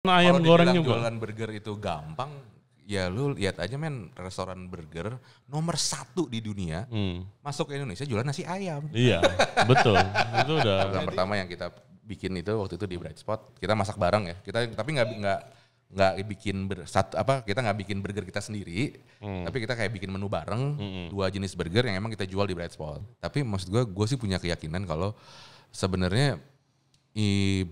Nah, ayam Kalo goreng juga. jualan burger itu gampang, ya lu lihat aja men restoran burger nomor satu di dunia hmm. masuk ke Indonesia jualan nasi ayam. Iya, betul. itu udah. Yang pertama yang kita bikin itu waktu itu di Bright Spot kita masak bareng ya. Kita tapi nggak nggak nggak bikin ber, satu apa kita nggak bikin burger kita sendiri hmm. tapi kita kayak bikin menu bareng hmm. dua jenis burger yang emang kita jual di Bright Spot tapi maksud gue gue sih punya keyakinan kalau sebenarnya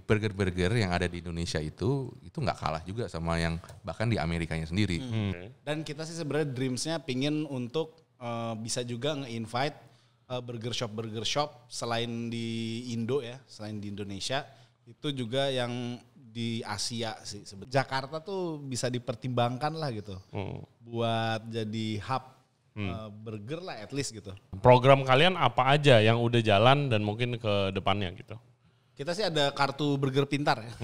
burger-burger yang ada di Indonesia itu itu nggak kalah juga sama yang bahkan di Amerikanya sendiri. Hmm. hmm. Dan kita sih sebenarnya dreamsnya pingin untuk uh, bisa juga nge-invite uh, burger shop burger shop selain di Indo ya, selain di Indonesia itu juga yang di Asia sih Sebenernya. Jakarta tuh bisa dipertimbangkan lah gitu hmm. buat jadi hub hmm. Eh, burger lah at least gitu. Program kalian apa aja yang udah jalan dan mungkin ke depannya gitu? Kita sih ada kartu burger pintar ya.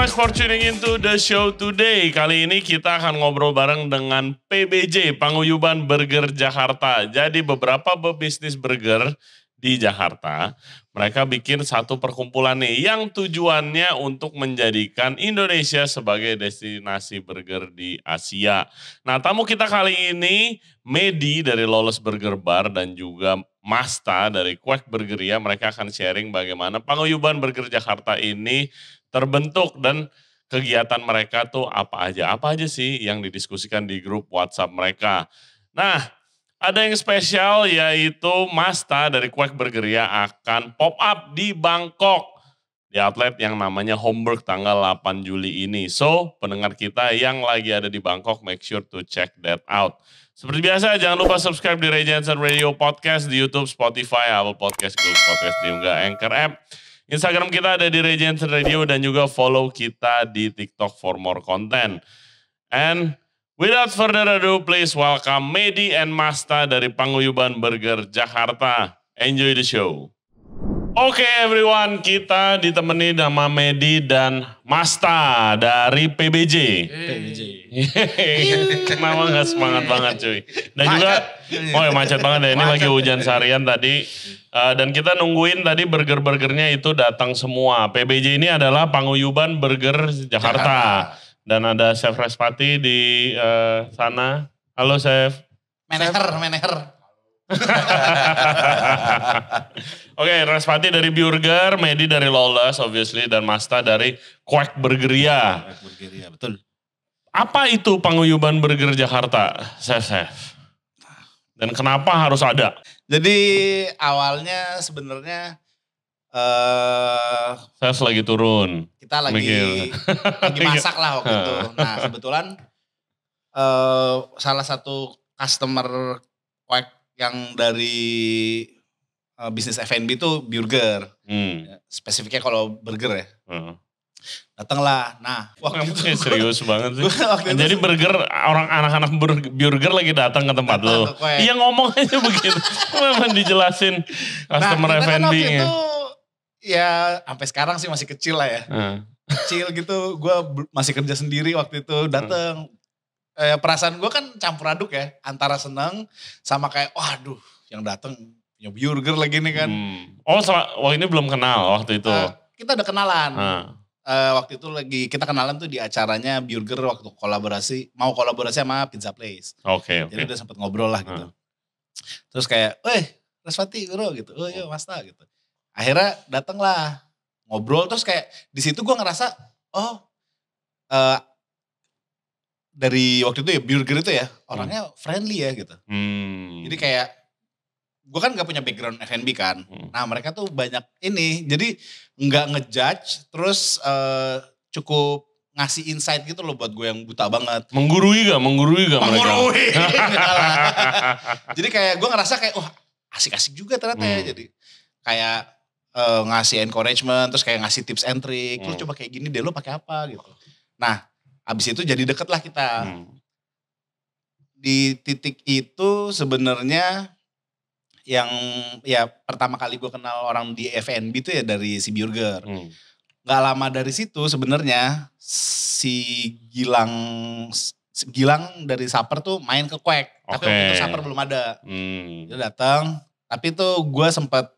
much for tuning into the show today. Kali ini kita akan ngobrol bareng dengan PBJ, Panguyuban Burger Jakarta. Jadi beberapa bisnis burger di Jakarta mereka bikin satu perkumpulan nih yang tujuannya untuk menjadikan Indonesia sebagai destinasi burger di Asia. Nah tamu kita kali ini Medi dari Lolos Burger Bar dan juga Masta dari Quack ya. Mereka akan sharing bagaimana pengayuban burger Jakarta ini terbentuk dan kegiatan mereka tuh apa aja. Apa aja sih yang didiskusikan di grup WhatsApp mereka. Nah ada yang spesial yaitu Masta dari Quack Bergeria akan pop up di Bangkok di outlet yang namanya Homburg tanggal 8 Juli ini. So, pendengar kita yang lagi ada di Bangkok, make sure to check that out. Seperti biasa, jangan lupa subscribe di Ray Jensen Radio Podcast di YouTube, Spotify, Apple Podcast, Google Podcast, dan juga Anchor App. Instagram kita ada di Ray Jensen Radio dan juga follow kita di TikTok for more content. And Without further ado, please welcome Medi and Masta dari Panguyuban Burger Jakarta. Enjoy the show. Oke okay, everyone, kita ditemani sama Medi dan Masta dari PBJ. PBJ. Kenapa gak semangat banget cuy? Dan juga, oh ya macet banget ya, ini lagi hujan seharian tadi. Uh, dan kita nungguin tadi burger-burgernya itu datang semua. PBJ ini adalah Panguyuban Burger Jakarta. Jakarta dan ada Chef Respati di uh, sana. Halo Chef. Manager, manager. Oke, okay, Respati dari Burger, Medi dari Lawless obviously, dan Masta dari Quack Burgeria. Quack Burgeria, betul. Apa itu panguyuban burger Jakarta, Chef Chef? Dan kenapa harus ada? Jadi awalnya sebenarnya eh uh, Chef lagi turun kita lagi lagi masak lah waktu itu. Nah kebetulan uh, salah satu customer kuek yang dari uh, bisnis F&B itu burger. Hmm. Ya, spesifiknya kalau burger ya. Uh. Datanglah. Nah, waktu Kamu itu serius banget sih. Gue, Jadi itu, burger orang anak-anak burger lagi datang ke tempat lo. Iya ngomong aja begitu. Memang dijelasin nah, customer nah, F&B. Kan ya sampai sekarang sih masih kecil lah ya. uh. Kecil gitu, gue masih kerja sendiri waktu itu dateng. uh. Eh, perasaan gue kan campur aduk ya, antara seneng sama kayak, waduh oh, yang dateng punya burger lagi nih kan. Hmm. Oh, sama, waktu ini belum kenal waktu itu. Uh, kita udah kenalan. uh. Uh, waktu itu lagi kita kenalan tuh di acaranya burger waktu kolaborasi mau kolaborasi sama Pizza Place. Oke. Okay, Jadi udah sempet ngobrol lah gitu. uh. Terus kayak, eh Raswati bro gitu, oh iya masta gitu akhirnya datanglah ngobrol terus kayak di situ gue ngerasa oh uh, dari waktu itu ya Burger itu ya hmm. orangnya friendly ya gitu hmm. jadi kayak gue kan gak punya background F&B kan hmm. nah mereka tuh banyak ini jadi nggak ngejudge terus uh, cukup ngasih insight gitu loh buat gue yang buta banget. Menggurui gak? Menggurui gak Menggurui. Jadi kayak gue ngerasa kayak, wah oh, asik-asik juga ternyata ya, hmm. ya. Jadi kayak uh, ngasih encouragement, terus kayak ngasih tips and trick, hmm. lu coba kayak gini deh lu pakai apa gitu. Nah, abis itu jadi deket lah kita. Hmm. Di titik itu sebenarnya yang ya pertama kali gue kenal orang di FNB itu ya dari si Burger. Hmm. Gak lama dari situ sebenarnya si Gilang Gilang dari Saper tuh main ke Quack. Okay. Tapi waktu itu Saper belum ada. Hmm. Dia datang. Tapi tuh gue sempet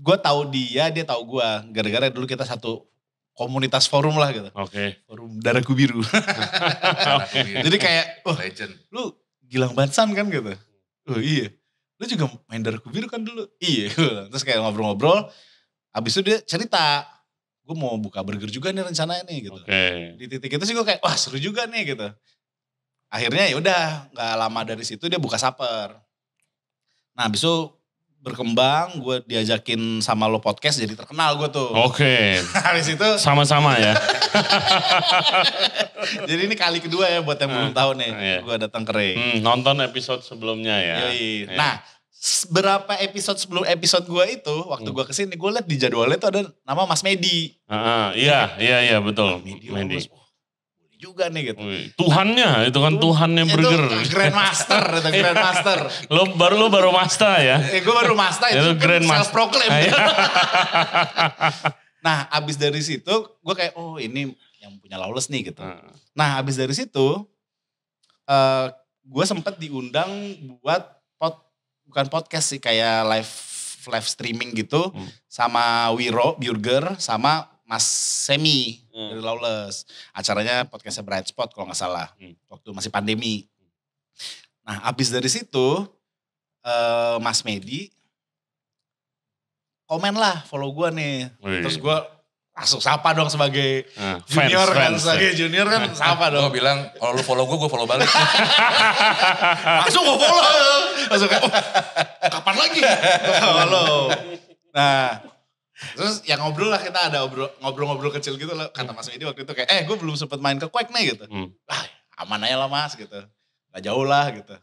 gue tahu dia, dia tahu gue. Gara-gara dulu kita satu komunitas forum lah gitu. Oke. Okay. Forum Daraku Biru. Jadi kayak, oh, Legend. lu Gilang Bansan kan gitu. Oh iya, lu juga main Daraku Biru kan dulu. Iya, terus kayak ngobrol-ngobrol. Abis itu dia cerita, gue mau buka burger juga nih rencananya nih gitu. Okay. Di titik itu sih gue kayak, wah seru juga nih gitu. Akhirnya ya udah, nggak lama dari situ dia buka supper Nah abis itu berkembang, gue diajakin sama lo podcast jadi terkenal gue tuh. Oke. Okay. Habis itu. Sama-sama ya. jadi ini kali kedua ya buat yang belum ah, tahu nih, yeah. gue datang ke Ray. Hmm, nonton episode sebelumnya ya. yeah. Iya. Nah, berapa episode sebelum episode gue itu, waktu hmm. gue kesini, gue liat di jadwalnya tuh ada nama Mas Medi. Ah, ah iya, iya, iya, betul. Medi. Medi juga nih gitu. Tuhannya itu kan Tuhan Tuhannya burger. Itu grandmaster, itu iya. grandmaster. lo baru lo baru master ya. eh, gue baru master itu, itu kan grand kan self proclaim. Iya. nah, abis dari situ gue kayak oh ini yang punya Lawless nih gitu. Hmm. Nah, abis dari situ uh, eh, gue sempet diundang buat pot bukan podcast sih kayak live live streaming gitu hmm. sama Wiro Burger sama Mas Semi hmm. dari Lawless. Acaranya podcastnya Bright Spot kalau nggak salah. Hmm. Waktu masih pandemi. Nah abis dari situ uh, Mas Medi komen lah follow gue nih. Wih. Terus gue langsung sapa dong sebagai uh, junior fans, kan. Fans, sebagai junior kan sapa dong. Gue bilang kalau lu follow gue, gue follow balik. langsung gue follow. Langsung oh, kapan lagi? Follow. Nah Terus ya ngobrol lah kita ada ngobrol-ngobrol kecil gitu loh. Kata Mas Medi waktu itu kayak, eh gue belum sempet main ke Quake nih gitu. Hmm. Ah, aman aja lah mas gitu. Gak jauh lah gitu.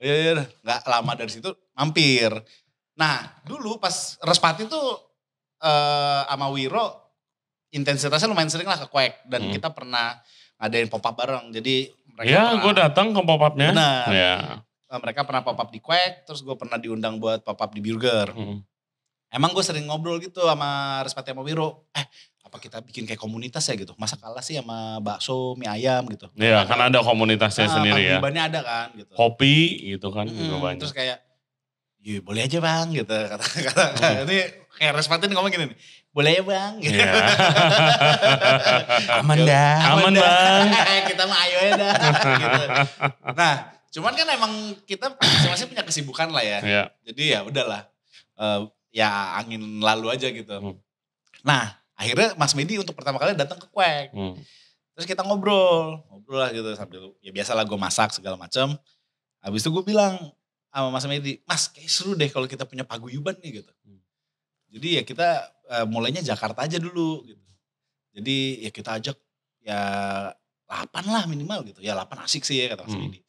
Oh, iya, iya, gak lama dari situ mampir. Nah dulu pas Respati tuh eh, sama Wiro intensitasnya lumayan sering lah ke Quake. Dan hmm. kita pernah ngadain pop-up bareng. Jadi mereka Ya gue datang ke pop-upnya. Benar. Ya. Eh, mereka pernah pop-up di Quake, terus gue pernah diundang buat pop-up di Burger. Hmm. Emang gue sering ngobrol gitu sama Respati sama Wiro, eh apa kita bikin kayak komunitas ya gitu. Masa kalah sih sama bakso, mie ayam gitu. Iya, kan ada komunitasnya nah, sendiri ya. Paguyubannya ada kan gitu. Kopi gitu kan hmm, juga banyak. Terus kayak, ya boleh aja bang gitu. Kata, kata, hmm. ini kayak Respati ngomong gini nih, boleh ya bang. Yeah. aman dah. Aman, aman bang. kita mah ayo ya dah. gitu. Nah, cuman kan emang kita masing-masing punya kesibukan lah ya. Yeah. Jadi ya udahlah. Uh, ya angin lalu aja gitu. Hmm. Nah akhirnya Mas Medi untuk pertama kali datang ke Quack. Hmm. Terus kita ngobrol, ngobrol lah gitu sambil ya biasa lah gue masak segala macam. Habis itu gue bilang sama Mas Medi, Mas kayak seru deh kalau kita punya paguyuban nih gitu. Hmm. Jadi ya kita uh, mulainya Jakarta aja dulu gitu. Jadi ya kita ajak ya 8 lah minimal gitu. Ya 8 asik sih ya kata Mas hmm. Medi.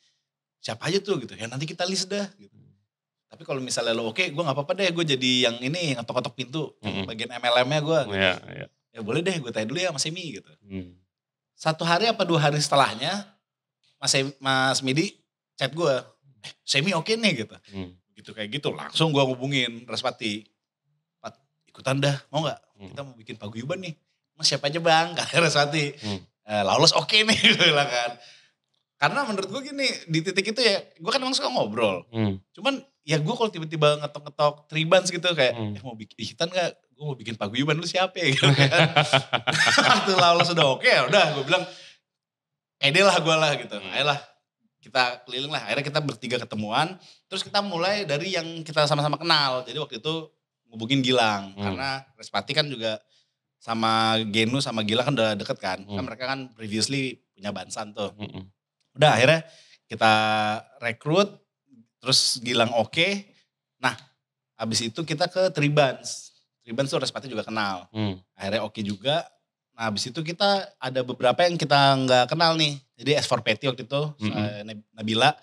Siapa aja tuh gitu. Ya nanti kita list dah gitu. Hmm. Tapi kalau misalnya lo oke, okay, gue nggak apa-apa deh, gue jadi yang ini yang ngetok-ngetok pintu, hmm bagian MLM-nya gue. Gitu. Yeah, yeah. Ya boleh deh, gue tanya dulu ya Mas Emi gitu. Mm. Satu hari apa dua hari setelahnya, Mas Mas Midi chat gue, eh, Semi oke okay nih gitu. Mm. Gitu kayak gitu, langsung gue hubungin Respati Pat, ikutan dah, mau nggak? Mm. Kita mau bikin paguyuban nih. Mas siapa aja bang? kata Raspati. Mm. Eh, lolos oke okay nih, gitu bilang kan. Karena menurut gue gini, di titik itu ya, gue kan emang suka ngobrol. Mm. Cuman ya gue kalau tiba-tiba ngetok-ngetok tribans gitu kayak hmm. eh, mau bikin hitan gak gue mau bikin paguyuban lu siapa ya gitu kan itu sudah oke okay, ya udah gue bilang ede lah gue lah gitu hmm. ayolah kita keliling lah akhirnya kita bertiga ketemuan terus kita mulai dari yang kita sama-sama kenal jadi waktu itu ngubungin Gilang hmm. karena Respati kan juga sama Genu sama Gilang kan udah deket kan, kan hmm. kan mereka kan previously punya Bansan tuh hmm. hmm. udah akhirnya kita rekrut Terus Gilang oke. Okay. Nah, habis itu kita ke Tribans. Tribans tuh Respati juga kenal. Hmm. Akhirnya oke okay juga. Nah, habis itu kita ada beberapa yang kita nggak kenal nih. Jadi S4 Petty waktu itu, -hmm. hmm. Eh, Nabila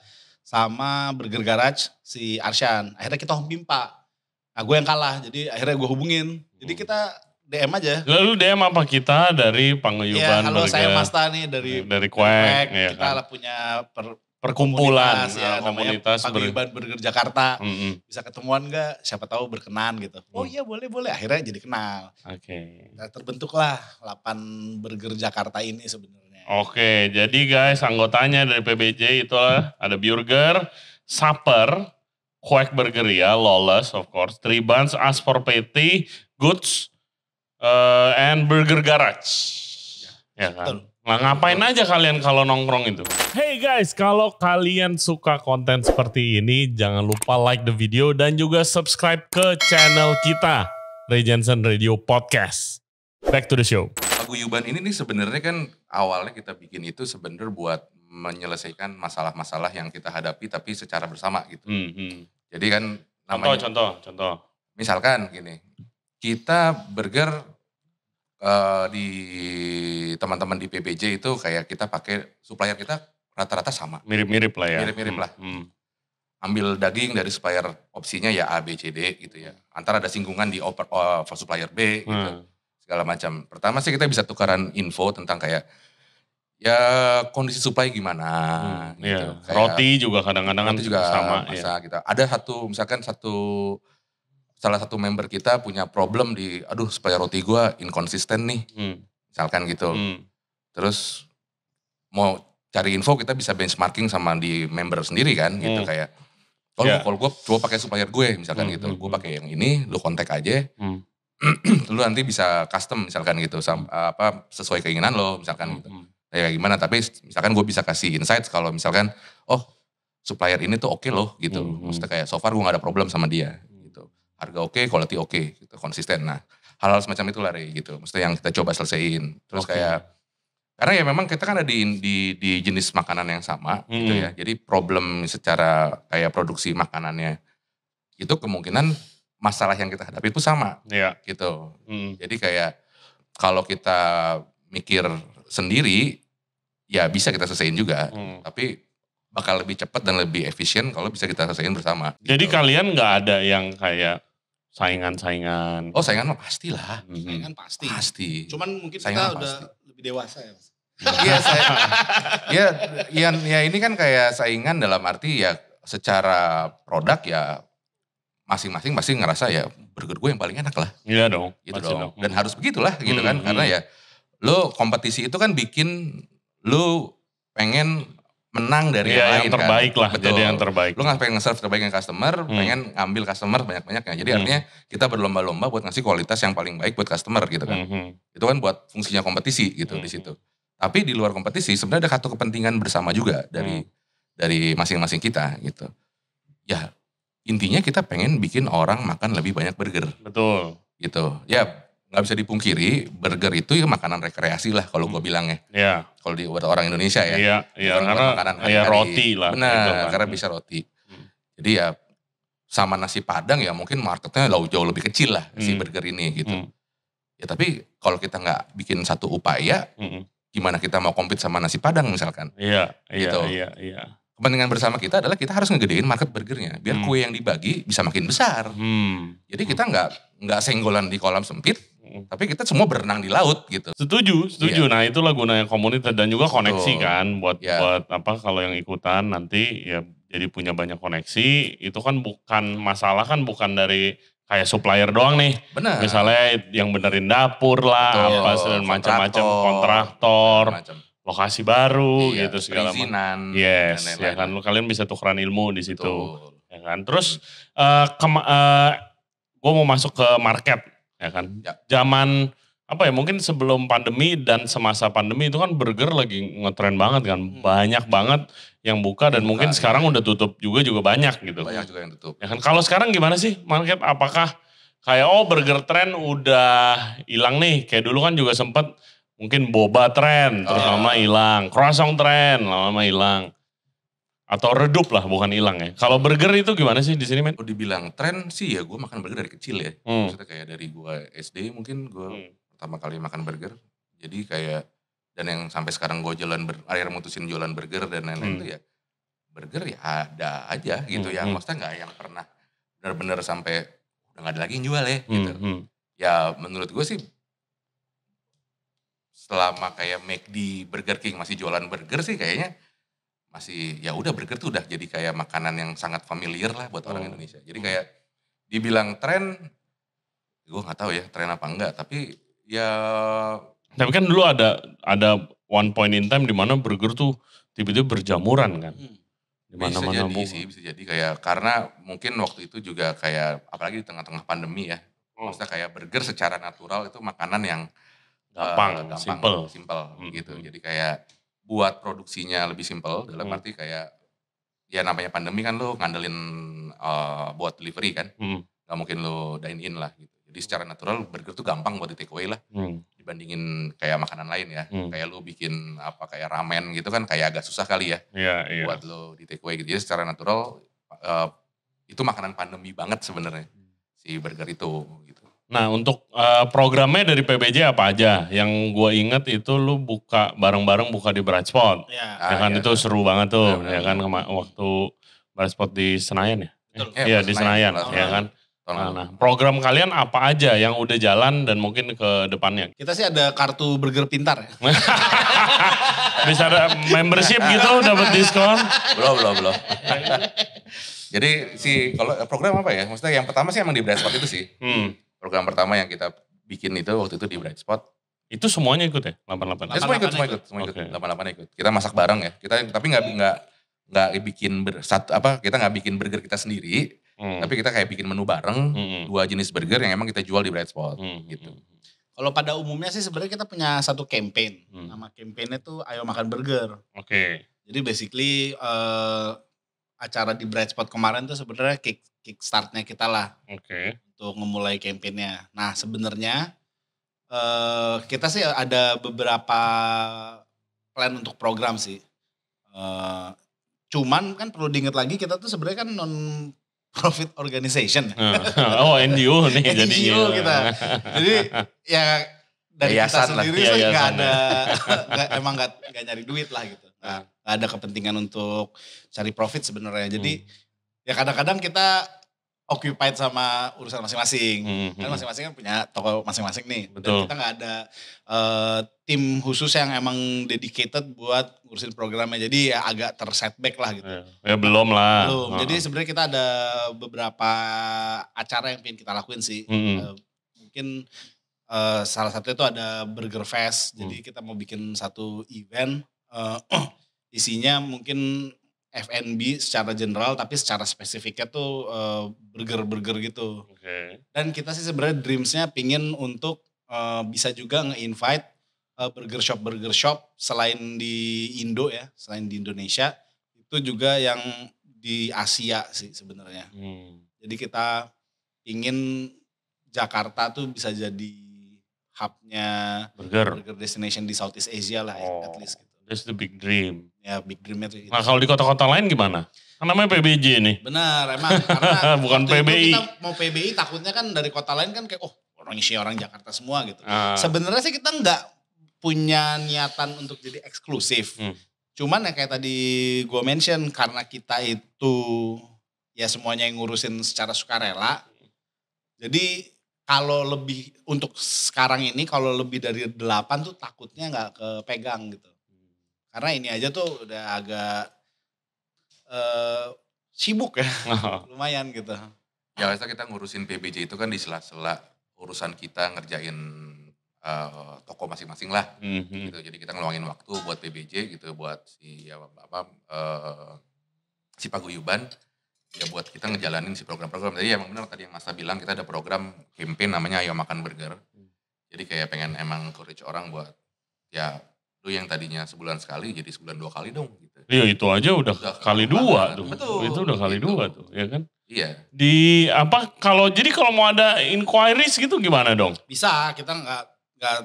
sama Burger Garage si Arshan, Akhirnya kita Pak. Nah, gue yang kalah. Jadi akhirnya gue hubungin. Jadi hmm. kita DM aja. Lalu DM apa kita dari Panguyuban? Iya, halo saya Masta nih dari dari Quack. Quack. Iya kita kan? punya per, perkumpulan komunitas, ya, ah, komunitas namanya paguyuban ber... burger Jakarta mm -hmm. bisa ketemuan nggak siapa tahu berkenan gitu mm. oh iya boleh boleh akhirnya jadi kenal oke okay. nah, terbentuklah 8 burger Jakarta ini sebenarnya oke okay, jadi guys anggotanya dari PBJ itu ada burger supper Quack Burger ya, Lawless of course, Three Buns, As for Petty, Goods, uh, and Burger Garage. Ya, ya kan? Betul. Nah, ngapain aja kalian kalau nongkrong itu? Hey guys, kalau kalian suka konten seperti ini, jangan lupa like the video dan juga subscribe ke channel kita, Ray Jensen Radio Podcast. Back to the show. Lagu Yuban ini nih sebenarnya kan awalnya kita bikin itu sebenarnya buat menyelesaikan masalah-masalah yang kita hadapi tapi secara bersama gitu. Mm -hmm. Jadi kan namanya contoh contoh contoh. Misalkan gini, kita burger Eh, di teman-teman di PBJ itu kayak kita pakai supplier kita rata-rata sama. Mirip-mirip lah ya. Mirip-mirip hmm. lah. Hmm. Ambil daging dari supplier opsinya ya A, B, C, D gitu ya. Antara ada singgungan di oper, uh, supplier B gitu. Hmm. Segala macam. Pertama sih kita bisa tukaran info tentang kayak ya kondisi supply gimana hmm, gitu. Iya. roti juga kadang-kadang kan juga sama iya. masa ya. gitu. Ada satu misalkan satu salah satu member kita punya problem di aduh supaya roti gue inkonsisten nih hmm. misalkan gitu hmm. terus mau cari info kita bisa benchmarking sama di member sendiri kan gitu, hmm. gitu kayak oh, ya. kalau yeah. kalau gue coba pakai supplier gue misalkan hmm. gitu hmm, gue hmm. pakai yang ini lu kontak aja hmm. lu nanti bisa custom misalkan gitu sama, hmm. apa sesuai keinginan lo misalkan hmm. gitu ya, kayak gimana tapi misalkan gue bisa kasih insight kalau misalkan oh supplier ini tuh oke okay loh gitu -hmm. maksudnya kayak so far gue gak ada problem sama dia harga oke, okay, quality oke, okay, gitu, konsisten. Nah, hal-hal semacam itu lari gitu. Maksudnya yang kita coba selesaiin. Terus okay. kayak karena ya memang kita kan ada di di, di jenis makanan yang sama gitu hmm. gitu ya. Jadi problem secara kayak produksi makanannya itu kemungkinan masalah yang kita hadapi itu sama. Yeah. Gitu. Hmm. Jadi kayak kalau kita mikir sendiri ya bisa kita selesaiin juga. Hmm. Tapi bakal lebih cepat dan lebih efisien kalau bisa kita selesaiin bersama. Jadi gitu. kalian nggak ada yang kayak saingan-saingan. Oh saingan mah lah Mm -hmm. Saingan pasti. Pasti. Cuman mungkin saingan kita pasti. udah lebih dewasa ya Iya saya. Iya ya, ya ini kan kayak saingan dalam arti ya secara produk ya masing-masing pasti ngerasa ya burger gue yang paling enak lah. Iya dong. Gitu dong. dong. Dan harus begitulah gitu mm -hmm. kan karena ya lo kompetisi itu kan bikin lo pengen menang dari ya, yang, yang lain kan? terbaik kan. lah Betul. jadi yang terbaik lu nggak pengen nge-serve yang customer hmm. pengen ngambil customer banyak banyaknya jadi hmm. artinya kita berlomba-lomba buat ngasih kualitas yang paling baik buat customer gitu kan hmm. hmm. itu kan buat fungsinya kompetisi gitu hmm. di hmm. situ tapi di luar kompetisi sebenarnya ada satu kepentingan bersama juga dari hmm. dari masing-masing kita gitu ya intinya kita pengen bikin orang makan lebih banyak burger betul gitu ya nggak bisa dipungkiri burger itu ya makanan rekreasi lah kalau gue bilangnya. Iya. Kalau di buat orang Indonesia ya. Iya, iya karena makanan hari -hari. Ya, roti lah. Benar, kan. karena bisa roti. Hmm. Jadi ya sama nasi padang ya mungkin marketnya jauh jauh lebih kecil lah hmm. si burger ini gitu. Hmm. Ya tapi kalau kita nggak bikin satu upaya, hmm. gimana kita mau compete sama nasi padang misalkan? Iya, iya gitu. iya, iya kepentingan bersama kita adalah kita harus ngegedein market burgernya biar hmm. kue yang dibagi bisa makin besar. Hmm. Jadi kita nggak nggak senggolan di kolam sempit, hmm. tapi kita semua berenang di laut gitu. Setuju, setuju. Yeah. Nah itulah gunanya komunitas dan juga koneksi kan buat yeah. buat apa kalau yang ikutan nanti ya jadi punya banyak koneksi. Itu kan bukan masalah kan bukan dari kayak supplier doang nih. Benar. Misalnya yang benerin dapur lah, Betul. apa segala macam-macam kontraktor. -macem lokasi baru iya, gitu segala macam. Yes, dan lain -lain. ya kan kalian bisa tukeran ilmu di situ. Ya kan. Terus uh, uh, gue mau masuk ke market ya kan. Ya. Zaman apa ya mungkin sebelum pandemi dan semasa pandemi itu kan burger lagi ngetren banget kan. Hmm. Banyak banget yang buka dan buka, mungkin ya. sekarang udah tutup juga juga banyak gitu. Banyak juga yang tutup. Ya kan kalau sekarang gimana sih market apakah kayak oh burger trend udah hilang nih kayak dulu kan juga sempet Mungkin boba tren, terus uh. lama hilang. Croissant tren, lama-lama hilang. Atau redup lah, bukan hilang ya. Kalau burger itu gimana sih di sini, men? Kalau dibilang tren sih ya gue makan burger dari kecil ya. Hmm. Maksudnya kayak dari gue SD mungkin gue hmm. pertama kali makan burger. Jadi kayak, dan yang sampai sekarang gue jalan, ber, akhirnya mutusin jualan burger dan lain-lain hmm. itu ya. Burger ya ada aja gitu hmm. ya. Hmm. Maksudnya gak yang pernah benar-benar sampai udah gak ada lagi yang jual ya hmm, gitu. Hmm. Ya menurut gue sih selama kayak McD, Burger King masih jualan burger sih kayaknya masih ya udah burger tuh udah jadi kayak makanan yang sangat familiar lah buat orang oh. Indonesia. Jadi kayak dibilang tren gue nggak tahu ya tren apa enggak tapi ya tapi kan dulu ada ada one point in time di mana burger tuh tiba-tiba berjamuran kan. Hmm. mana bisa jadi sih, bisa jadi kayak karena mungkin waktu itu juga kayak apalagi di tengah-tengah pandemi ya. oh. Maksudnya kayak burger secara natural itu makanan yang gampang, uh, gampang simple, simple hmm. gitu. Hmm. Jadi kayak buat produksinya lebih simple dalam hmm. arti kayak ya namanya pandemi kan lo ngandelin uh, buat delivery kan, hmm. gak mungkin lo dine in lah gitu. Jadi secara natural burger tuh gampang buat di take away lah hmm. dibandingin kayak makanan lain ya. Hmm. Kayak lo bikin apa kayak ramen gitu kan kayak agak susah kali ya yeah, yeah. buat lo di take away gitu. Jadi secara natural uh, itu makanan pandemi banget sebenarnya hmm. si burger itu Nah untuk uh, programnya dari PBJ apa aja? Yang gue inget itu lu buka bareng-bareng buka di Spot. Iya. Ya, ya kan ya. itu seru banget tuh. Ya, ya kan waktu Spot di Senayan ya? Eh, iya ya, di Senayan, Senayan ya kan. Nah, nah, program kalian apa aja yang udah jalan dan mungkin ke depannya? Kita sih ada kartu burger pintar ya. Bisa ada membership gitu dapat diskon? Belum, belum, belum. Jadi si kalau program apa ya? Maksudnya yang pertama sih emang di Spot itu sih. Hmm program pertama yang kita bikin itu waktu itu di Bright Spot. Itu semuanya ikut ya? 88? Ya, semua ikut, semua ikut, semua ikut. Okay. 88 ikut. Kita masak bareng ya. Kita tapi nggak hmm. nggak nggak bikin ber, satu apa kita nggak bikin burger kita sendiri. Hmm. Tapi kita kayak bikin menu bareng hmm. dua jenis burger yang emang kita jual di Bright Spot hmm. hmm gitu. Hmm, Kalau pada umumnya sih sebenarnya kita punya satu campaign. Hmm. Nama campaignnya tuh Ayo Makan Burger. Oke. Okay. Jadi basically uh, acara di Bright Spot kemarin tuh sebenarnya kick kick startnya kita lah. Oke. Okay. Untuk memulai kampanyenya. Nah sebenarnya uh, kita sih ada beberapa plan untuk program sih. Uh, cuman kan perlu diingat lagi kita tuh sebenarnya kan non profit organization. oh NGO nih jadi NGO kita. Jadi ya dari Yayasan kita sendiri lah. sih nggak ya. ada gak, emang nggak nyari duit lah gitu. Nah, ada kepentingan untuk cari profit sebenarnya. Hmm. Jadi ya kadang-kadang kita occupied sama urusan masing-masing. Hmm. hmm kan hmm. masing-masing kan punya toko masing-masing nih. Betul. Dan kita nggak ada uh, tim khusus yang emang dedicated buat ngurusin programnya. Jadi ya agak tersetback lah gitu. Ya, ya belum lah. Belum. Uh-huh. Jadi sebenarnya kita ada beberapa acara yang ingin kita lakuin sih. Hmm. Uh, mungkin uh, salah satu itu ada Burger Fest. Hmm. Jadi kita mau bikin satu event uh, isinya mungkin F&B secara general tapi secara spesifiknya tuh uh, burger-burger gitu. Okay. Dan kita sih sebenarnya dreamsnya pingin untuk uh, bisa juga nge-invite uh, burger shop burger shop selain di Indo ya, selain di Indonesia itu juga yang di Asia sih sebenarnya. Hmm. Jadi kita ingin Jakarta tuh bisa jadi hubnya burger, burger destination di Southeast Asia lah oh. at least. Gitu. That's the big dream. Ya big dreamnya itu. Nah kalau di kota-kota lain gimana? Karena namanya PBJ nih. Benar emang. Karena Bukan PBI. Kita mau PBI takutnya kan dari kota lain kan kayak oh orang isi orang Jakarta semua gitu. Uh. Sebenarnya sih kita nggak punya niatan untuk jadi eksklusif. Hmm. Cuman ya kayak tadi gue mention karena kita itu ya semuanya yang ngurusin secara sukarela. Jadi kalau lebih untuk sekarang ini kalau lebih dari delapan tuh takutnya nggak kepegang gitu. Karena ini aja tuh udah agak uh, sibuk ya, oh. lumayan gitu. Ya biasa kita ngurusin PBJ itu kan di sela-sela urusan kita ngerjain uh, toko masing-masing lah, mm-hmm. gitu. Jadi kita ngeluangin waktu buat PBJ gitu, buat si ya, apa apa uh, eh, si paguyuban ya buat kita ngejalanin si program-program. Jadi emang benar tadi yang Masa bilang kita ada program campaign namanya Ayo Makan Burger. Hmm. Jadi kayak pengen emang encourage orang buat ya lu yang tadinya sebulan sekali jadi sebulan dua kali dong gitu. Iya itu aja udah, udah kali dua kan. tuh. Betul. Itu udah kali gitu. dua tuh ya kan. Iya. Di apa kalau jadi kalau mau ada inquiries gitu gimana dong? Bisa kita nggak nggak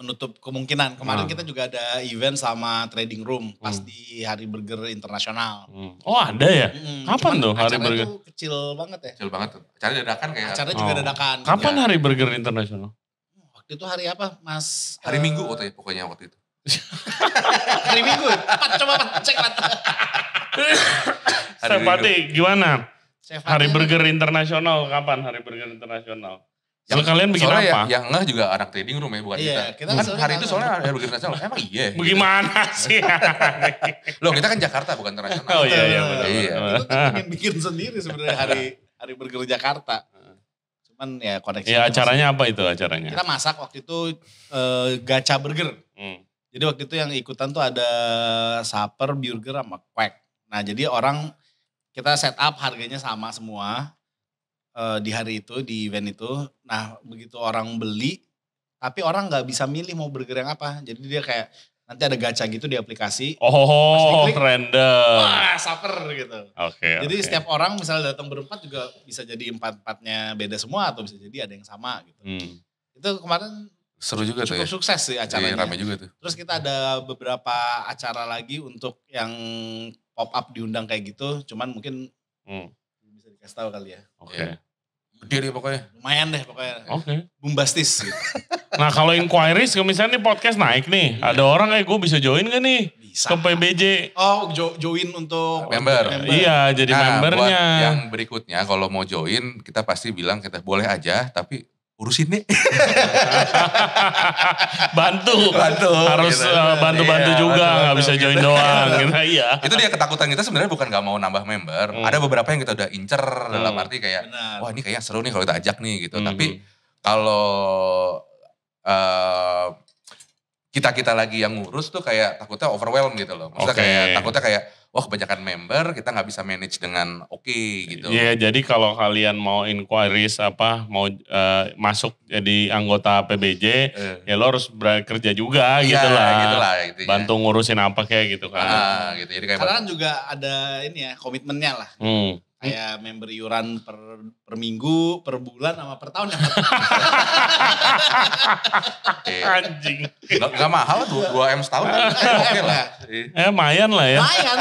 menutup kemungkinan. Kemarin hmm. kita juga ada event sama trading room pas hmm. di Hari Burger Internasional. Hmm. Oh ada ya? Hmm. Kapan Cuman tuh Hari Burger? Itu kecil banget ya. Kecil banget tuh. Acara dadakan kayak. Acara juga oh. dadakan. Kapan ya. Hari Burger Internasional? Waktu itu hari apa Mas? Hari uh, Minggu waktu itu, pokoknya waktu itu. Hari Minggu. Ya? empat coba empat cek Pat. Chef Pati, gimana? Chef hari Burger Internasional kapan Hari Burger Internasional? Yang kalian bikin apa? Yang, yang juga anak trading room ya, bukan iya, kita. kita. Kan hari itu soalnya hari Burger Internasional. Emang iya. Bagaimana sih? Loh, kita kan Jakarta bukan internasional. Oh iya iya benar. Iya. Itu bikin, bikin sendiri sebenarnya hari hari Burger Jakarta cuman ya koneksi. Ya acaranya masih. apa itu acaranya? Kita masak waktu itu uh, gacha burger. Hmm. Jadi waktu itu yang ikutan tuh ada Supper, Burger, sama Quack. Nah jadi orang kita set up harganya sama semua uh, di hari itu, di event itu. Nah begitu orang beli, tapi orang nggak bisa milih mau burger yang apa. Jadi dia kayak nanti ada gacha gitu di aplikasi. Oh klik, random. Wah Supper gitu. Oke. Okay, jadi okay. setiap orang misalnya datang berempat juga bisa jadi empat-empatnya beda semua atau bisa jadi ada yang sama gitu. Hmm. Itu kemarin Seru juga cukup tuh ya. sukses sih iya, acaranya. Iya, rame juga tuh. Terus kita ada beberapa acara lagi untuk yang pop up diundang kayak gitu, cuman mungkin hmm. bisa dikasih tahu kali ya. Oke. Okay. Berdiri ya, pokoknya. Lumayan deh pokoknya. Oke. Okay. Bombastis nah kalau inquiries, misalnya nih podcast naik nih. hmm. Ada orang kayak gue bisa join gak nih? Bisa. Ke PBJ. Oh jo join untuk member. member. Iya jadi nah, membernya. yang berikutnya kalau mau join kita pasti bilang kita boleh aja tapi urusin nih bantu bantu harus bantu bantu bantu iya, juga nggak bisa gitu. join doang gitu iya itu dia ketakutan kita sebenarnya bukan nggak mau nambah member hmm. ada beberapa yang kita udah incer hmm. dalam arti kayak Benar. wah ini kayak seru nih kalau kita ajak nih gitu hmm. tapi kalau uh, kita-kita lagi yang ngurus tuh kayak takutnya overwhelm gitu loh. Maksudnya okay. kayak takutnya kayak wah kebanyakan member kita nggak bisa manage dengan oke okay, gitu. Iya, yeah, jadi kalau kalian mau inquiries apa mau uh, masuk jadi anggota PBJ uh. Eh. ya lo harus bekerja juga yeah, gitu iya, lah. gitu lah gitu Bantu ngurusin apa kayak gitu kan. Ah, gitu. Jadi kayak Karena kan juga ada ini ya komitmennya lah. Hmm kayak iya. member iuran per per minggu, per bulan sama per tahun ya, Anjing. Gak, gak mahal tuh 2 M setahun. Iya, Oke lah. Iya. Eh, mayan lah ya. Mayan.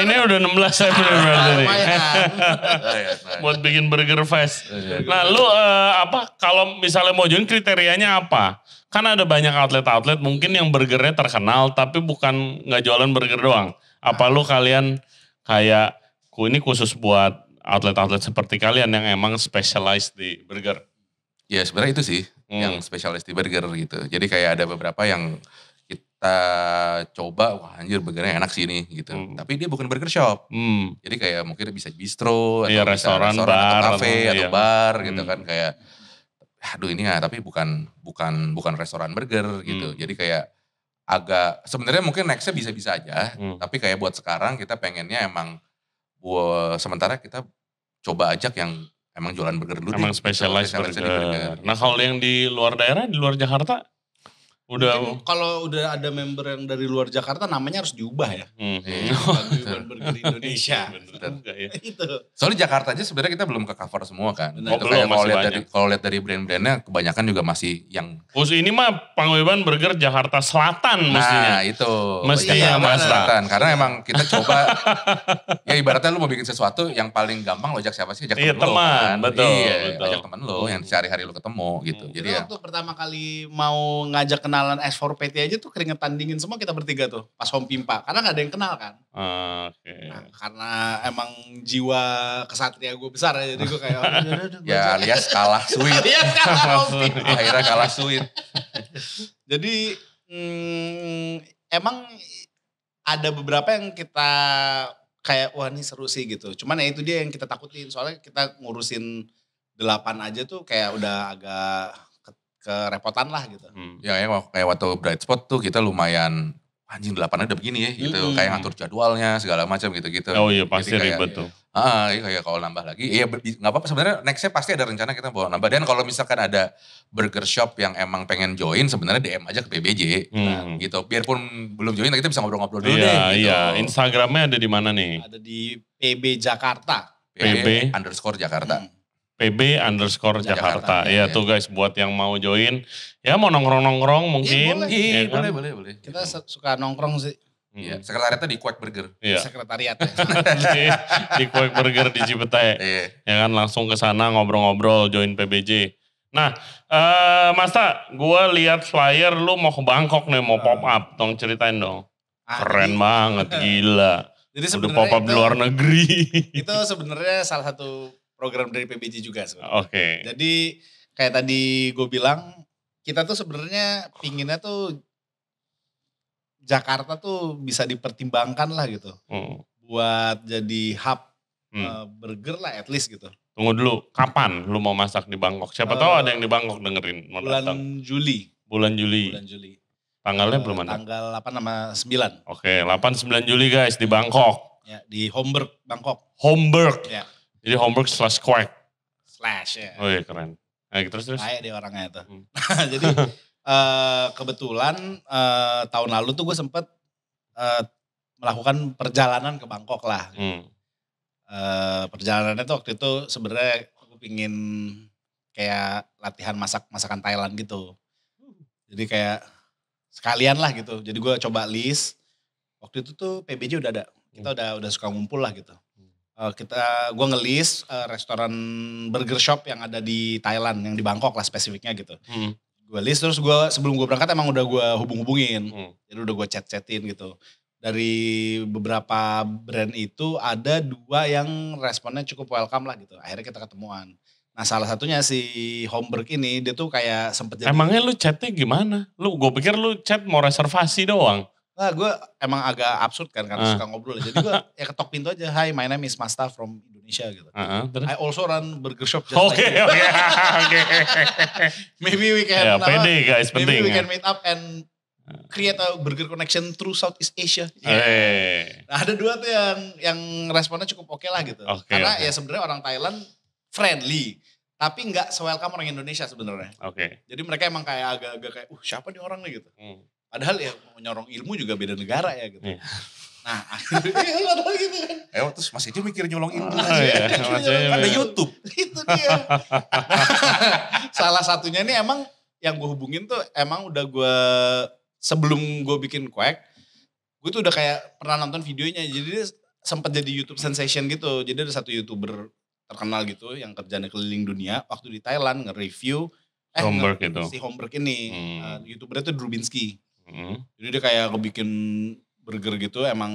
ini udah 16 M berarti nih. Eh, buat bikin burger fest. Nah, lu uh, apa kalau misalnya mau join kriterianya apa? Kan ada banyak outlet-outlet mungkin yang burgernya terkenal tapi bukan nggak jualan burger doang. Apa lu kalian kayak ini khusus buat atlet-atlet seperti kalian yang emang specialized di burger. Ya sebenarnya itu sih hmm. yang specialized di burger gitu. Jadi kayak ada beberapa yang kita coba wah anjir burgernya enak sih ini gitu. Hmm. Tapi dia bukan burger shop. Hmm. Jadi kayak mungkin bisa bistro atau ya, restoran, restoran bar, atau kafe atau, atau iya. bar gitu hmm. kan kayak aduh ini ya tapi bukan bukan bukan restoran burger gitu. Hmm. Jadi kayak agak sebenarnya mungkin nextnya bisa-bisa aja. Hmm. Tapi kayak buat sekarang kita pengennya emang buat sementara kita coba ajak yang emang jualan burger dulu. Emang deh. Gitu. specialized, specialized burger. burger. Nah kalau yang di luar daerah, di luar Jakarta Udah kalau udah ada member yang dari luar Jakarta namanya harus diubah ya. Hmm. Iya. Iya, member dari Indonesia. Bener iya. Itu. Soalnya Jakarta aja sebenarnya kita belum ke cover semua kan. Benar. kalau lihat dari kalau lihat dari brand-brandnya kebanyakan juga masih yang Khusus oh, ini mah Pangweban Burger Jakarta Selatan nah, mestinya. Nah, itu. Mestinya iya, Mas Selatan karena emang kita coba ya ibaratnya lu mau bikin sesuatu yang paling gampang lojak siapa sih? Ajak iya, teman, Kan. Betul, iya, betul. ajak teman lo yang sehari-hari lo ketemu gitu. Hmm. Jadi ya, waktu pertama kali mau ngajak kenal kenalan S4PT aja tuh keringetan dingin semua kita bertiga tuh pas home pimpa karena nggak ada yang kenal kan uh, okay. nah, karena emang jiwa kesatria gue besar ya jadi gue kayak oh, ya alias kalah suit alias kalah home akhirnya kalah suit jadi hmm, emang ada beberapa yang kita kayak wah ini seru sih gitu cuman ya itu dia yang kita takutin soalnya kita ngurusin delapan aja tuh kayak udah agak kerepotan lah gitu. Hmm. Ya kayak, kayak waktu bright spot tuh kita lumayan anjing delapan udah begini ya gitu hmm. kayak ngatur jadwalnya segala macam gitu-gitu. Oh iya pasti kayak, ribet tuh. Ah, iya, kayak kalau nambah lagi, iya nggak apa-apa sebenarnya nextnya pasti ada rencana kita mau nambah. Dan kalau misalkan ada burger shop yang emang pengen join, sebenarnya DM aja ke BBJ, hmm. Nah, gitu. Biarpun belum join, kita bisa ngobrol-ngobrol dulu iya, deh. Iya, gitu. iya. Instagramnya ada di mana nih? Ada di PB Jakarta. PB, PB underscore Jakarta. Hmm pb underscore Jakarta. Jakarta. Iya, ya, ya tuh guys buat yang mau join, ya mau nongkrong-nongkrong iya, mungkin. Iya boleh, ya, kan? boleh, boleh, boleh. Kita suka nongkrong sih. Hmm. Iya, hmm. sekretariatnya di Quack Burger. Iya. Sekretariat. Ya. di, di Quack Burger di Cipete. Iya. Ya kan langsung ke sana ngobrol-ngobrol join PBJ. Nah, eh uh, Masa, gue lihat flyer lu mau ke Bangkok nih, mau ah. pop up. Tolong ceritain dong. Ah, Keren banget, gila. Jadi sebenarnya pop up di luar negeri. Itu sebenarnya salah satu program dari PBJ juga sebenarnya. Oke. Okay. Jadi kayak tadi gue bilang kita tuh sebenarnya pinginnya tuh Jakarta tuh bisa dipertimbangkan lah gitu hmm. buat jadi hub hmm. uh, burger lah at least gitu. Tunggu dulu, kapan lu mau masak di Bangkok? Siapa uh, tahu ada yang di Bangkok dengerin mau bulan datang. Juli. Bulan Juli. Bulan Juli. Tanggalnya uh, belum ada. Tanggal 8 sama 9. Oke, okay, 8 9 Juli guys di Bangkok. Ya, di Homburg, Bangkok. Homburg. Ya. Jadi homework slash Quack. Slash ya. Oh iya keren. Nah, gitu, terus terus. Kayak dia orangnya itu. Hmm. Jadi uh, kebetulan uh, tahun lalu tuh gue sempet uh, melakukan perjalanan ke Bangkok lah. Hmm. Uh, perjalanannya tuh waktu itu sebenarnya gue pingin kayak latihan masak masakan Thailand gitu. Jadi kayak sekalian lah gitu. Jadi gue coba list. Waktu itu tuh PBJ udah ada. Kita hmm. udah udah suka ngumpul lah gitu. Eh, kita gue ngelis uh, eh, restoran burger shop yang ada di Thailand yang di Bangkok lah spesifiknya gitu hmm. gue list terus gue sebelum gue berangkat emang udah gue hubung-hubungin hmm. jadi udah gue chat-chatin gitu dari beberapa brand itu ada dua yang responnya cukup welcome lah gitu akhirnya kita ketemuan Nah salah satunya si Homburg ini dia tuh kayak sempet jadi. Emangnya lu chatnya gimana? Lu gue pikir lu chat mau reservasi doang. Nah, gue emang agak absurd kan karena uh. suka ngobrol. Jadi gue ya ketok pintu aja, "Hi, my name is Masta from Indonesia" gitu. Uh -huh. I also run burger shop just okay, like Oke, oke, oke. Maybe we can yeah, pede guys, maybe penting. Maybe we ya. can meet up and create a burger connection through Southeast Asia. Yeah. Hey. Iya. Nah, ada dua tuh yang yang responnya cukup oke okay lah gitu. Okay, karena okay. ya sebenarnya orang Thailand friendly tapi nggak se-welcome orang Indonesia sebenarnya. Oke. Okay. Jadi mereka emang kayak agak-agak kayak, uh siapa nih orang nih gitu. Hmm. Padahal ya mau nyorong ilmu juga beda negara ya gitu. Iya. Nah, akhirnya gitu Eh, terus masih Ejo mikir nyolong ilmu oh, iya. iya. Ada YouTube. Itu dia. Salah satunya ini emang yang gue hubungin tuh emang udah gue sebelum gue bikin kuek, gue tuh udah kayak pernah nonton videonya. Jadi sempat jadi YouTube sensation gitu. Jadi ada satu YouTuber terkenal gitu yang kerjanya keliling dunia waktu di Thailand nge-review eh, Homberg itu. si homework ini hmm. uh, eh, youtuber itu Drubinski Hmm. Jadi dia kayak bikin burger gitu emang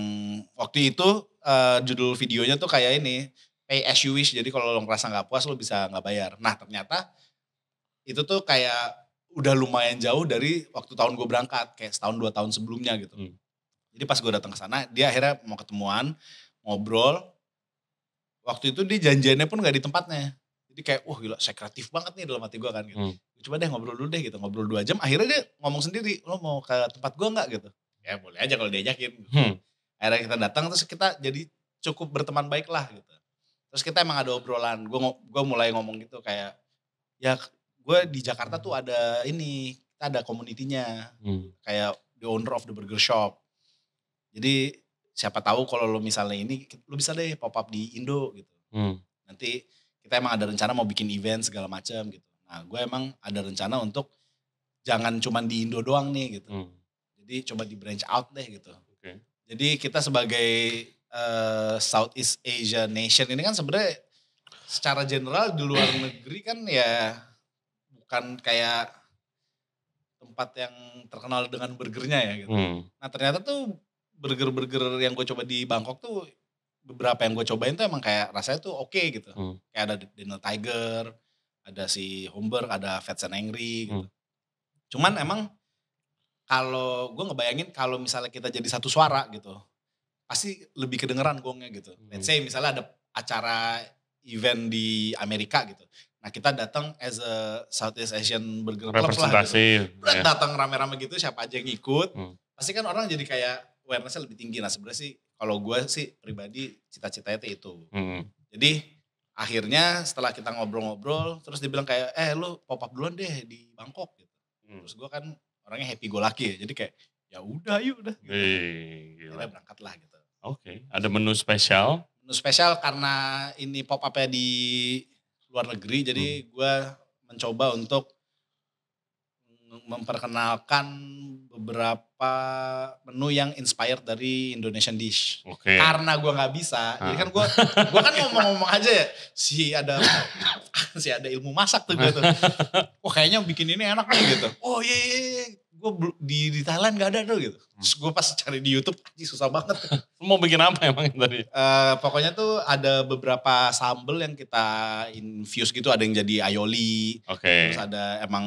waktu itu uh, judul videonya tuh kayak ini pay as you wish jadi kalau lo ngerasa gak puas lo bisa gak bayar nah ternyata itu tuh kayak udah lumayan jauh dari waktu tahun gue berangkat kayak setahun dua tahun sebelumnya gitu hmm. jadi pas gue datang ke sana dia akhirnya mau ketemuan ngobrol waktu itu dia janjiannya pun gak di tempatnya jadi kayak wah gila saya kreatif banget nih dalam hati gue kan gitu hmm coba deh ngobrol dulu deh gitu ngobrol dua jam akhirnya dia ngomong sendiri lo mau ke tempat gua nggak gitu ya boleh aja kalau diajakin gitu. hmm. akhirnya kita datang terus kita jadi cukup berteman baik lah gitu terus kita emang ada obrolan gua gue mulai ngomong gitu kayak ya gue di Jakarta tuh ada ini kita ada komunitinya hmm. kayak the owner of the burger shop jadi siapa tahu kalau lo misalnya ini lo bisa deh pop up di Indo gitu hmm. nanti kita emang ada rencana mau bikin event segala macam gitu Nah gue emang ada rencana untuk jangan cuman di Indo doang nih gitu. Hmm. Jadi coba di branch out deh gitu. Okay. Jadi kita sebagai uh, Southeast Asia nation ini kan sebenarnya secara general di luar negeri kan ya bukan kayak tempat yang terkenal dengan burgernya ya gitu. Hmm. Nah ternyata tuh burger-burger yang gue coba di Bangkok tuh beberapa yang gue cobain tuh emang kayak rasanya tuh oke okay, gitu. Hmm. Kayak ada Daniel Tiger, ada si Humber, ada Fats and hmm. gitu. Cuman emang kalau gue ngebayangin kalau misalnya kita jadi satu suara gitu, pasti lebih kedengeran gongnya gitu. Hmm. Let's say misalnya ada acara event di Amerika gitu. Nah kita datang as a Southeast Asian Burger Club lah gitu. Ya. Datang rame-rame gitu siapa aja yang ikut. Hmm. Pasti kan orang jadi kayak awarenessnya lebih tinggi. Nah sebenarnya sih kalau gue sih pribadi cita-citanya itu. Hmm. Jadi akhirnya setelah kita ngobrol-ngobrol terus dia bilang kayak eh lu pop up duluan deh di Bangkok gitu hmm. terus gue kan orangnya happy go lucky ya jadi kayak ya udah yuk udah gitu. Hey, gila. berangkat lah gitu oke okay. ada menu spesial menu spesial karena ini pop upnya di luar negeri jadi hmm. gue mencoba untuk memperkenalkan beberapa menu yang inspired dari Indonesian dish. Oke. Okay. Karena gue nggak bisa, ah. jadi kan gue gue kan ngomong-ngomong aja ya si ada si ada ilmu masak tuh gitu. Oh kayaknya bikin ini enak nih gitu. Oh iya iya, iya. gue di, di Thailand nggak ada tuh gitu. Terus gue pas cari di YouTube, aja susah banget. Mau bikin apa emang tadi? Uh, pokoknya tuh ada beberapa sambel yang kita infuse gitu, ada yang jadi aioli. Oke. Okay. Terus ada emang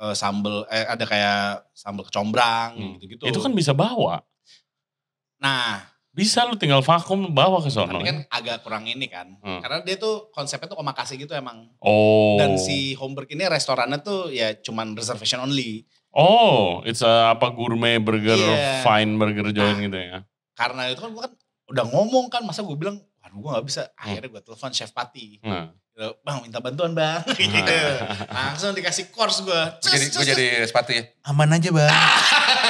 uh, sambel eh, ada kayak sambel kecombrang hmm. gitu-gitu. Itu kan bisa bawa. Nah, bisa lu tinggal vakum bawa ke sana Tapi ya? kan agak kurang ini kan. Hmm. Karena dia tuh konsepnya tuh omakase gitu emang. Oh. Dan si Homburg ini restorannya tuh ya cuman reservation only. Oh, it's a, apa gourmet burger, yeah. fine burger nah, joint nah, gitu ya. Karena itu kan gue kan udah ngomong kan, masa gue bilang, waduh gue gak bisa. Akhirnya gue telepon Chef Pati. Hmm. Nah. Bang minta bantuan bang. gitu. Nah. Langsung dikasih course gue. Jadi gue jadi sepatu ya? Aman aja bang.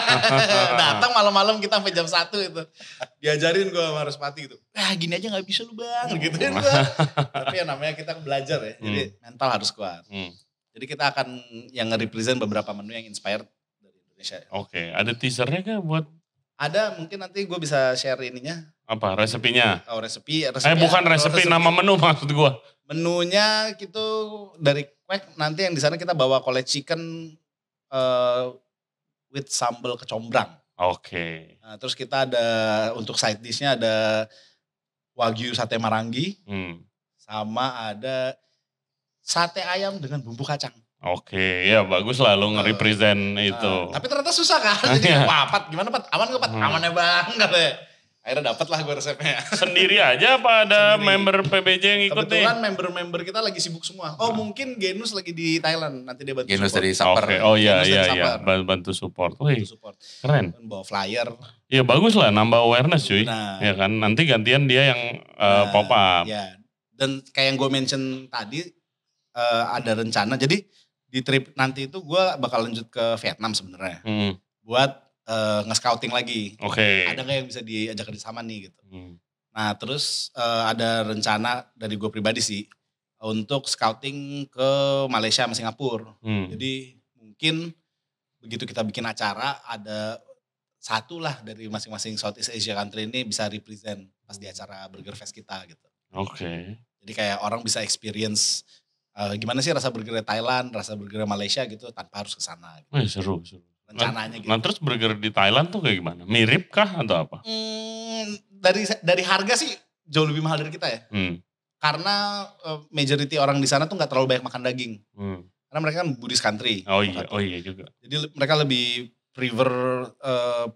Datang malam-malam kita sampai jam satu itu. Diajarin gue sama sepatu gitu. Ah gini aja gak bisa lu bang. Gitu kan Tapi yang namanya kita belajar ya. Hmm. Jadi mental harus kuat. Hmm. Jadi kita akan yang nge-represent beberapa menu yang inspired dari Indonesia. Ya. Oke, okay. ada teasernya kan buat? Ada, mungkin nanti gue bisa share ininya apa resepinya? Oh resepi, ya, resepi. Eh ya. bukan ya, resepi, resepi, nama menu maksud gua. Menunya gitu dari quack nanti yang di sana kita bawa college chicken uh, with sambal kecombrang. Oke. Okay. Nah, terus kita ada untuk side dishnya ada wagyu sate marangi, hmm. sama ada sate ayam dengan bumbu kacang. Oke, okay, ya bagus lah lu nge-represent uh, itu. Nah, tapi ternyata susah kan, jadi apa Pat? gimana Pat? Aman gak Pat? Hmm. ya banget ya. Akhirnya dapat lah gue resepnya. Sendiri aja apa ada Sendiri. member PBJ yang ikut Kebetulan nih? member-member kita lagi sibuk semua. Oh nah. mungkin Genus lagi di Thailand, nanti dia bantu Genus support. dari Sapar. Okay. Oh iya iya iya, bantu support. Wih, bantu support. keren. Bawa flyer. ya bagus lah, nambah awareness cuy. Nah. Ya kan, nanti gantian dia yang uh, nah, pop up. Ya. Dan kayak yang gue mention tadi, uh, ada rencana. Jadi di trip nanti itu gue bakal lanjut ke Vietnam sebenarnya. Hmm. Buat uh, nge-scouting lagi. Oke. Okay. Ada gak yang bisa diajak kerjasama nih gitu. Hmm. Nah terus uh, ada rencana dari gue pribadi sih untuk scouting ke Malaysia sama Singapura. Hmm. Jadi mungkin begitu kita bikin acara ada satu lah dari masing-masing Southeast Asia country ini bisa represent pas di acara Burger Fest kita gitu. Oke. Okay. Jadi kayak orang bisa experience uh, gimana sih rasa burger Thailand, rasa burger Malaysia gitu tanpa harus ke sana. Gitu. Eh, seru, seru rencananya gitu. Nah terus burger di Thailand tuh kayak gimana? Mirip kah atau apa? Hmm, dari dari harga sih jauh lebih mahal dari kita ya. Hmm. Karena uh, majority orang di sana tuh nggak terlalu banyak makan daging. Hmm. Karena mereka kan Buddhist country. Oh iya, oh iya juga. Jadi mereka lebih prefer uh,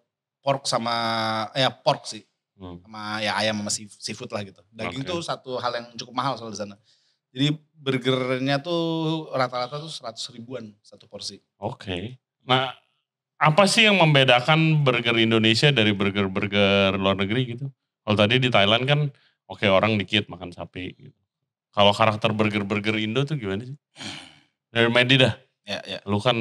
pork sama ya pork sih. Hmm. Sama ya ayam sama seafood lah gitu. Daging okay. tuh satu hal yang cukup mahal soal di sana. Jadi burgernya tuh rata-rata tuh seratus ribuan satu porsi. Oke. Okay. Nah, apa sih yang membedakan burger Indonesia dari burger-burger luar negeri gitu? Kalau tadi di Thailand kan oke okay, orang dikit makan sapi gitu. Kalau karakter burger-burger Indo tuh gimana sih? Dari Medi dah. Ya, ya. Lu kan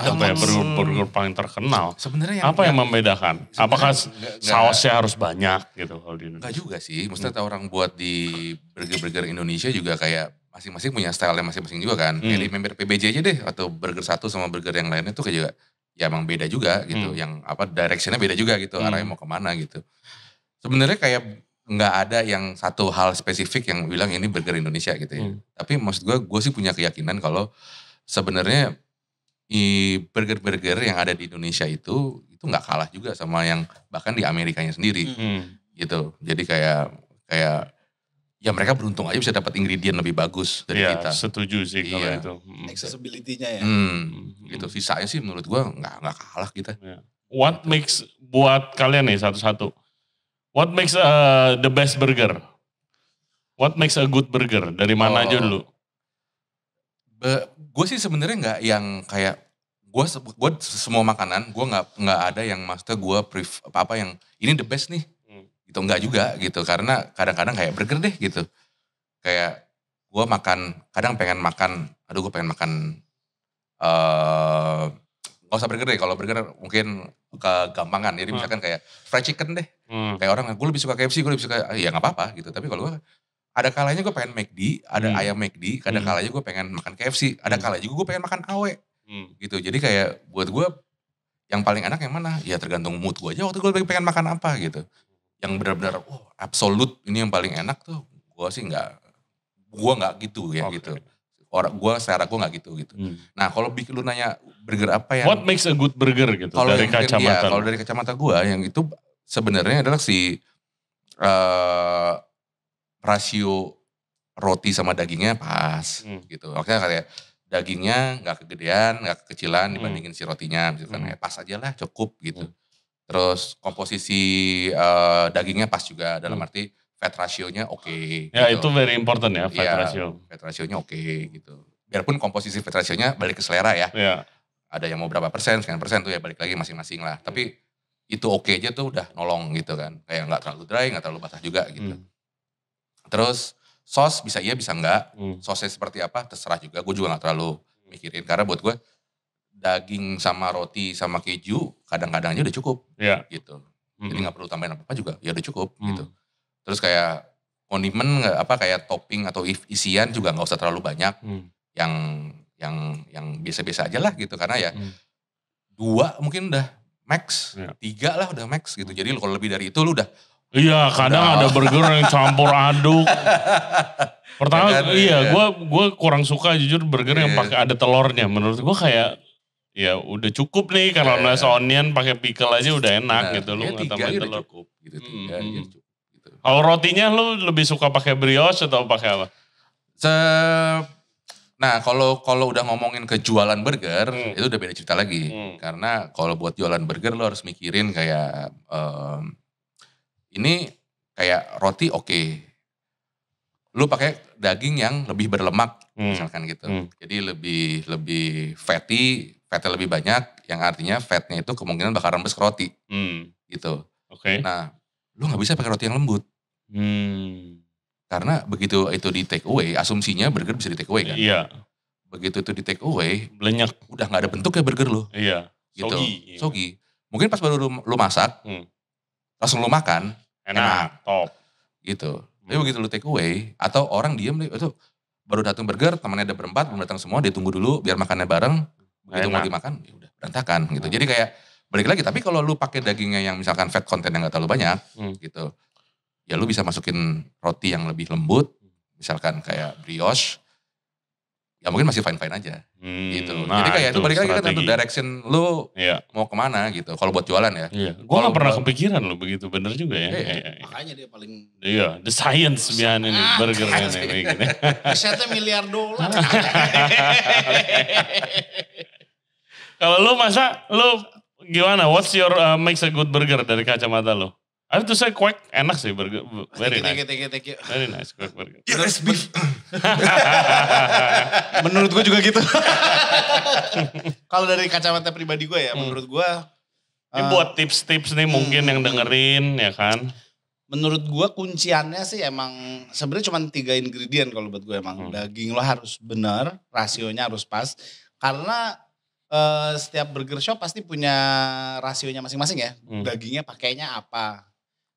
apa ya, burger, burger paling terkenal. Sebenarnya apa yang, membedakan? Apakah enggak, sausnya enggak, harus banyak gitu kalau di Indonesia? Enggak juga sih. Maksudnya hmm. orang buat di burger-burger Indonesia juga kayak masing-masing punya style masing-masing juga kan. Hmm. Pilih member PBJ aja deh atau burger satu sama burger yang lainnya tuh kayak juga ya emang beda juga gitu. Hmm. Yang apa directionnya beda juga gitu. Hmm. Arahnya mau kemana gitu. Sebenarnya kayak nggak ada yang satu hal spesifik yang bilang ini burger Indonesia gitu ya. Hmm. Tapi maksud gue, gue sih punya keyakinan kalau sebenarnya burger-burger yang ada di Indonesia itu itu nggak kalah juga sama yang bahkan di Amerikanya sendiri hmm. gitu. Jadi kayak kayak ya mereka beruntung aja bisa dapat ingredient lebih bagus dari ya, kita. setuju sih kalau iya. itu. Hmm. Accessibility-nya ya. Hmm, hmm, gitu. Sisanya sih menurut gua nggak nggak kalah kita. Ya. What makes buat kalian nih satu-satu? What makes uh, the best burger? What makes a good burger? Dari mana oh, aja dulu? Gue sih sebenarnya nggak yang kayak gue gue semua makanan gue nggak nggak ada yang master gue apa apa yang ini the best nih gitu enggak juga gitu karena kadang-kadang kayak burger deh gitu kayak gue makan kadang pengen makan aduh gue pengen makan uh, usah burger deh kalau burger mungkin kegampangan jadi hmm. misalkan kayak fried chicken deh hmm. kayak orang gue lebih suka KFC gue lebih suka ya nggak apa-apa gitu tapi kalau gue ada kalanya gue pengen McD ada hmm. ayam McD ada hmm. kalanya gue pengen makan KFC ada hmm. kalanya juga gue pengen makan awe hmm. gitu jadi kayak buat gue yang paling enak yang mana ya tergantung mood gue aja waktu gue pengen makan apa gitu yang benar-benar oh, absolut ini yang paling enak tuh gue sih nggak gue nggak gitu ya okay. gitu orang gue secara gue nggak gitu gitu hmm. nah kalau bikin lu nanya burger apa yang what makes a good burger gitu kalo dari iya, kacamata ya, kalau dari kacamata gue yang itu sebenarnya adalah si uh, rasio roti sama dagingnya pas hmm. gitu oke kayak dagingnya nggak kegedean, nggak kekecilan hmm. dibandingin hmm. si rotinya, misalkan hmm. Ya, pas aja lah cukup gitu. Hmm terus komposisi uh, dagingnya pas juga dalam hmm. arti fat ratio-nya oke. Okay, ya gitu. itu very important ya fat ya, ratio. Fat ratio-nya oke okay, gitu. Biarpun komposisi fat ratio-nya balik ke selera ya. ya. Ada yang mau berapa persen, sekian persen tuh ya balik lagi masing-masing lah. Tapi hmm. itu oke okay aja tuh udah nolong gitu kan. Kayak nggak terlalu dry, nggak terlalu basah juga gitu. Hmm. Terus sos bisa iya bisa enggak. Hmm. Sosnya seperti apa terserah juga. Gue juga nggak terlalu mikirin karena buat gue daging sama roti sama keju kadang-kadang aja udah cukup ya. gitu jadi nggak perlu tambahin apa apa juga ya udah cukup mm. gitu terus kayak kondimen apa kayak topping atau isian juga nggak usah terlalu banyak mm. yang yang yang biasa-biasa aja lah gitu karena ya mm. dua mungkin udah max ya. tiga lah udah max gitu jadi kalau lebih dari itu lu udah Iya, kadang Udah. ada burger yang campur aduk. Pertama, ya kan, iya, gue iya. gue kurang suka jujur burger yeah. yang iya. pakai ada telurnya. Menurut gue kayak ya udah cukup nih iya, kalau yeah. nasi onion pakai pickle aja udah enak nah, gitu lu nggak ya, tambahin telur cukup gitu tiga hmm. cukup gitu. kalau rotinya lu lebih suka pakai brioche atau pakai apa Se nah kalau kalau udah ngomongin kejualan burger hmm. itu udah beda cerita lagi hmm. karena kalau buat jualan burger lo harus mikirin kayak um, ini kayak roti oke okay. lu pakai daging yang lebih berlemak hmm. misalkan gitu hmm. jadi lebih lebih fatty fatnya lebih banyak, yang artinya fatnya itu kemungkinan bakal rembes ke roti. Hmm. Gitu. Oke. Okay. Nah, lu nggak bisa pakai roti yang lembut. Hmm. Karena begitu itu di take away, asumsinya burger bisa di take away kan? Iya. Begitu itu di take away, lenyak. Udah nggak ada bentuk ya burger lu. Iya. Gitu. Sogi. Iya. Sogi. Mungkin pas baru lu, lu masak, hmm. langsung lu makan, enak, enak. top. Gitu. Hmm. begitu lu take away, atau orang diem, itu baru datang burger, temannya ada berempat, belum datang semua, dia tunggu dulu biar makannya bareng, Begitu mau dimakan ya udah berantakan gitu. Hmm. Jadi kayak balik lagi tapi kalau lu pakai dagingnya yang misalkan fat content yang gak terlalu banyak hmm. gitu. Ya lu bisa masukin roti yang lebih lembut misalkan kayak brioche ya mungkin masih fine fine aja hmm, gitu nah, jadi kayak itu, itu balik lagi kan itu direction lu iya. mau kemana gitu kalau buat jualan ya iya. gue nggak pernah kepikiran lo begitu bener juga ya iya, iya. Iya, makanya dia paling iya the science behind ini ah, burger ini risetnya miliar dolar Kalau lu masa lu gimana? What's your uh, makes a good burger dari kacamata lu? I tuh to say Quack enak sih burger. Very thank you, Thank you, thank you. Very nice Quack burger. Yes, ya, beef. menurut gua juga gitu. Kalau dari kacamata pribadi gua ya, hmm. menurut gua Ini uh, buat tips-tips nih hmm, mungkin yang hmm. dengerin ya kan. Menurut gua kunciannya sih emang sebenarnya cuma tiga ingredient kalau buat gua emang. Hmm. Daging lo harus benar, rasionya harus pas. Karena uh, setiap burger shop pasti punya rasionya masing-masing ya. Hmm. Dagingnya pakainya apa.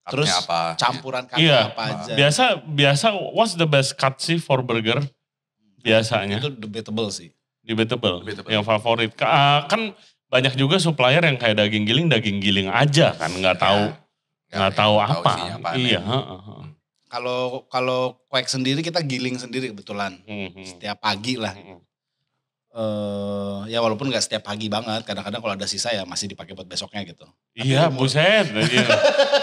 Cutnya Terus apa. campuran katnya yeah. apa aja. Biasa, biasa what's the best cut sih for burger? Biasanya. Itu debatable sih. Debatable, debatable. yang favorit. Uh, kan banyak juga supplier yang kayak daging giling, daging giling aja kan. Nggak iya. tahu nggak ya, tahu apa. apa. Iya. Hmm. Kalau kalau kuek sendiri kita giling sendiri kebetulan. Mm -hmm. Setiap pagi lah. Mm -hmm, hmm uh, ya walaupun nggak setiap pagi banget kadang-kadang kalau ada sisa ya masih dipakai buat besoknya gitu iya buset iya.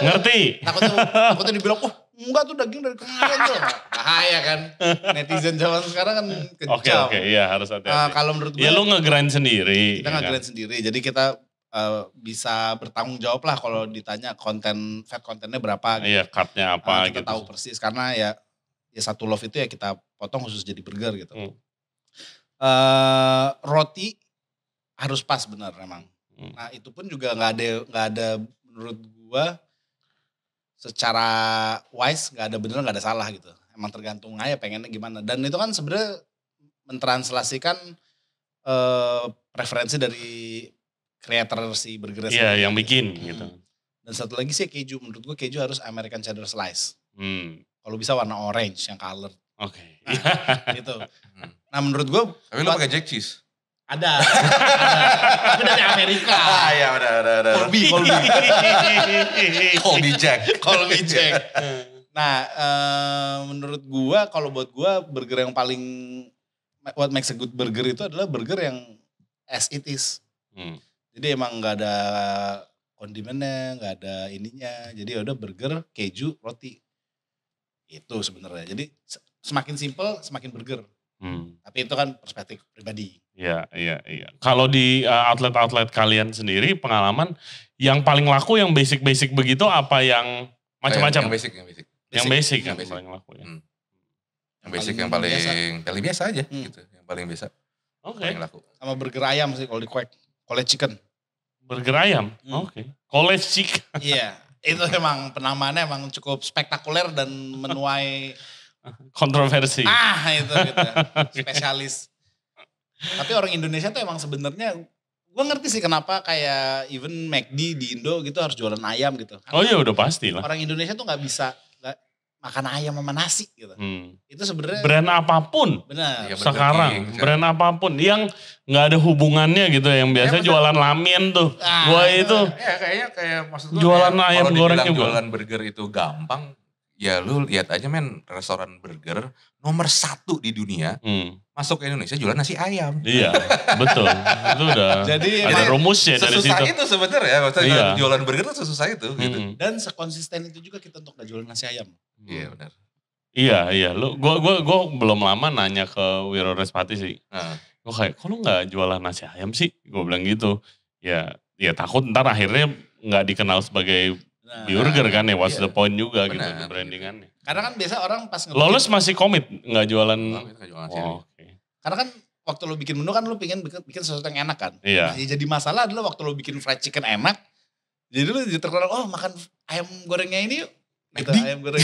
ngerti takutnya takutnya dibilang oh enggak tuh daging dari kemarin tuh bahaya kan netizen zaman sekarang kan kejam oke okay, oke okay, iya harus hati-hati uh, kalau menurut ya gue ya lu nge-grind sendiri kita ya kan? nge-grind kan? sendiri jadi kita Uh, bisa bertanggung jawab lah kalau ditanya konten fat kontennya berapa gitu. Iya, cardnya apa uh, kita gitu. tahu persis karena ya ya satu love itu ya kita potong khusus jadi burger gitu. Hmm uh, roti harus pas bener memang. Hmm. Nah itu pun juga nggak ada nggak ada menurut gua secara wise nggak ada bener nggak ada salah gitu. Emang tergantung aja pengennya gimana. Dan itu kan sebenarnya mentranslasikan uh, preferensi dari kreator si burger. Iya yang bikin hmm. gitu. Dan satu lagi sih keju menurut gua keju harus American cheddar slice. Hmm. Kalau bisa warna orange yang color. Oke. Okay. Nah, gitu. Hmm. Nah menurut gue. Tapi lu pakai Jack Cheese. Ada. Tapi dari Amerika. Ah, ya udah, udah, udah. Colby, Colby. Colby Jack. Colby Jack. Nah, uh, menurut gue kalau buat gue burger yang paling what makes a good burger itu adalah burger yang as it is. Hmm. Jadi emang nggak ada kondimennya, nggak ada ininya. Jadi ya udah burger, keju, roti. Itu sebenarnya. Jadi semakin simple, semakin burger. Hmm. Tapi itu kan perspektif pribadi. Iya, iya, iya. Kalau di outlet-outlet eh, kalian sendiri pengalaman yang paling laku yang basic-basic begitu apa yang macam-macam? Yang basic, yang basic. Yang basic, yang basic yang basic. paling laku ya. Hmm. Yang basic yang paling yang paling biasa, paling ya, biasa aja hmm. gitu, yang paling biasa. Oke. Okay. Paling laku. Sama burger ayam sih kalau di Quake, college chicken. Burger ayam. Hmm. Oke. Okay. College chicken. Iya. yeah. Itu emang penamaannya emang cukup spektakuler dan menuai kontroversi. Ah itu gitu. Ya. Spesialis. Tapi orang Indonesia tuh emang sebenarnya gue ngerti sih kenapa kayak even McD di Indo gitu harus jualan ayam gitu. Karena oh iya udah pasti lah. Orang Indonesia tuh nggak bisa gak, makan ayam sama nasi gitu. Hmm. Itu sebenarnya brand apapun. Benar. Ya, sekarang ya, brand apapun yang nggak ada hubungannya gitu ya, yang biasa ya, jualan lamin tuh. Ah, gua iya. itu. Ya kayaknya kayak maksud gue jualan ayam goreng Jualan burger itu gampang Ya lu lihat aja men restoran burger nomor satu di dunia hmm. masuk ke Indonesia jualan nasi ayam. Iya betul. Itu udah Jadi, ada rumusnya dari situ. Sesusah itu sebenarnya maksudnya iya. jualan burger itu susah itu. Hmm. Gitu. Dan sekonsisten itu juga kita untuk nggak jualan nasi ayam. Iya hmm. benar. Iya iya. Lu gua gua gua belum lama nanya ke Wiro Respati sih. Nah. gua kayak kok lu nggak jualan nasi ayam sih? Gue bilang gitu. Ya ya takut ntar akhirnya nggak dikenal sebagai Nah, Burger kan ya, what's iya. the point juga gitu Benar. gitu brandingannya. Karena kan biasa orang pas ngebikin. Lolos masih komit, nggak jualan. Komit, nggak jualan oh, okay. Karena kan waktu lo bikin menu kan lo pengen bikin, bikin sesuatu yang enak kan. Iya. Nah, ya jadi masalah adalah waktu lo bikin fried chicken enak, jadi lo terkenal, oh makan ayam gorengnya ini yuk. Gitu, ayam goreng.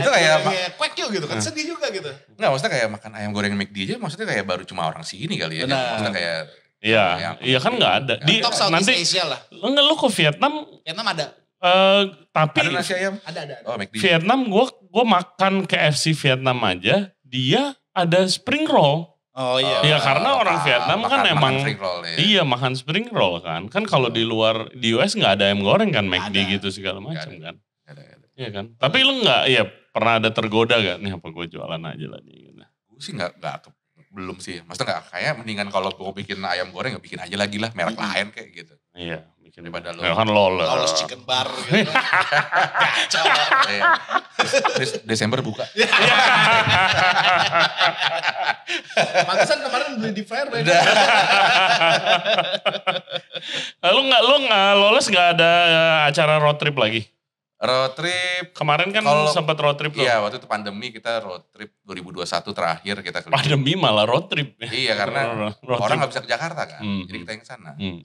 itu kayak kuek yuk gitu kan, nah. sedih juga gitu. Enggak, maksudnya kayak makan ayam goreng McD aja, maksudnya kayak baru cuma orang sini kali ya. Benar. Maksudnya kayak Iya, iya kan nggak ada. Kan di, top nanti, Asia lah. Enggak, lu ke Vietnam. Vietnam ada. Uh, tapi ada nasi ayam? Ada, ada. ada. Oh, McD. Vietnam gua gua makan KFC Vietnam aja, dia ada spring roll. Oh iya. Ya karena orang ah, Vietnam makan, kan makan emang roll, ya. iya makan spring roll kan. Kan kalau oh. di luar di US nggak ada ayam goreng kan McD ada. gitu segala macam kan. Iya kan. Tapi lu nggak ya pernah ada tergoda gak nih apa gue jualan aja lah nih gitu. Gue sih nggak nggak belum sih. Maksudnya nggak kayak mendingan kalau gue bikin ayam goreng gak ya bikin aja lagi lah merek hmm. lain kayak gitu. Iya daripada lo. Ya kan kan lolos. Lolos chicken bar gitu. Des iya. Desember buka. Iya. Pantesan kemarin beli di fair eh, lo gak, lo lo nggak lolos nggak ada eh, acara road trip lagi? Road trip. Kemarin kan kalo, sempat road trip loh. Iya, waktu itu pandemi kita road trip 2021 terakhir kita keliling. Pandemi malah road trip. Iya, karena road orang nggak bisa ke Jakarta kan. Hmm. Jadi kita yang sana. Hmm.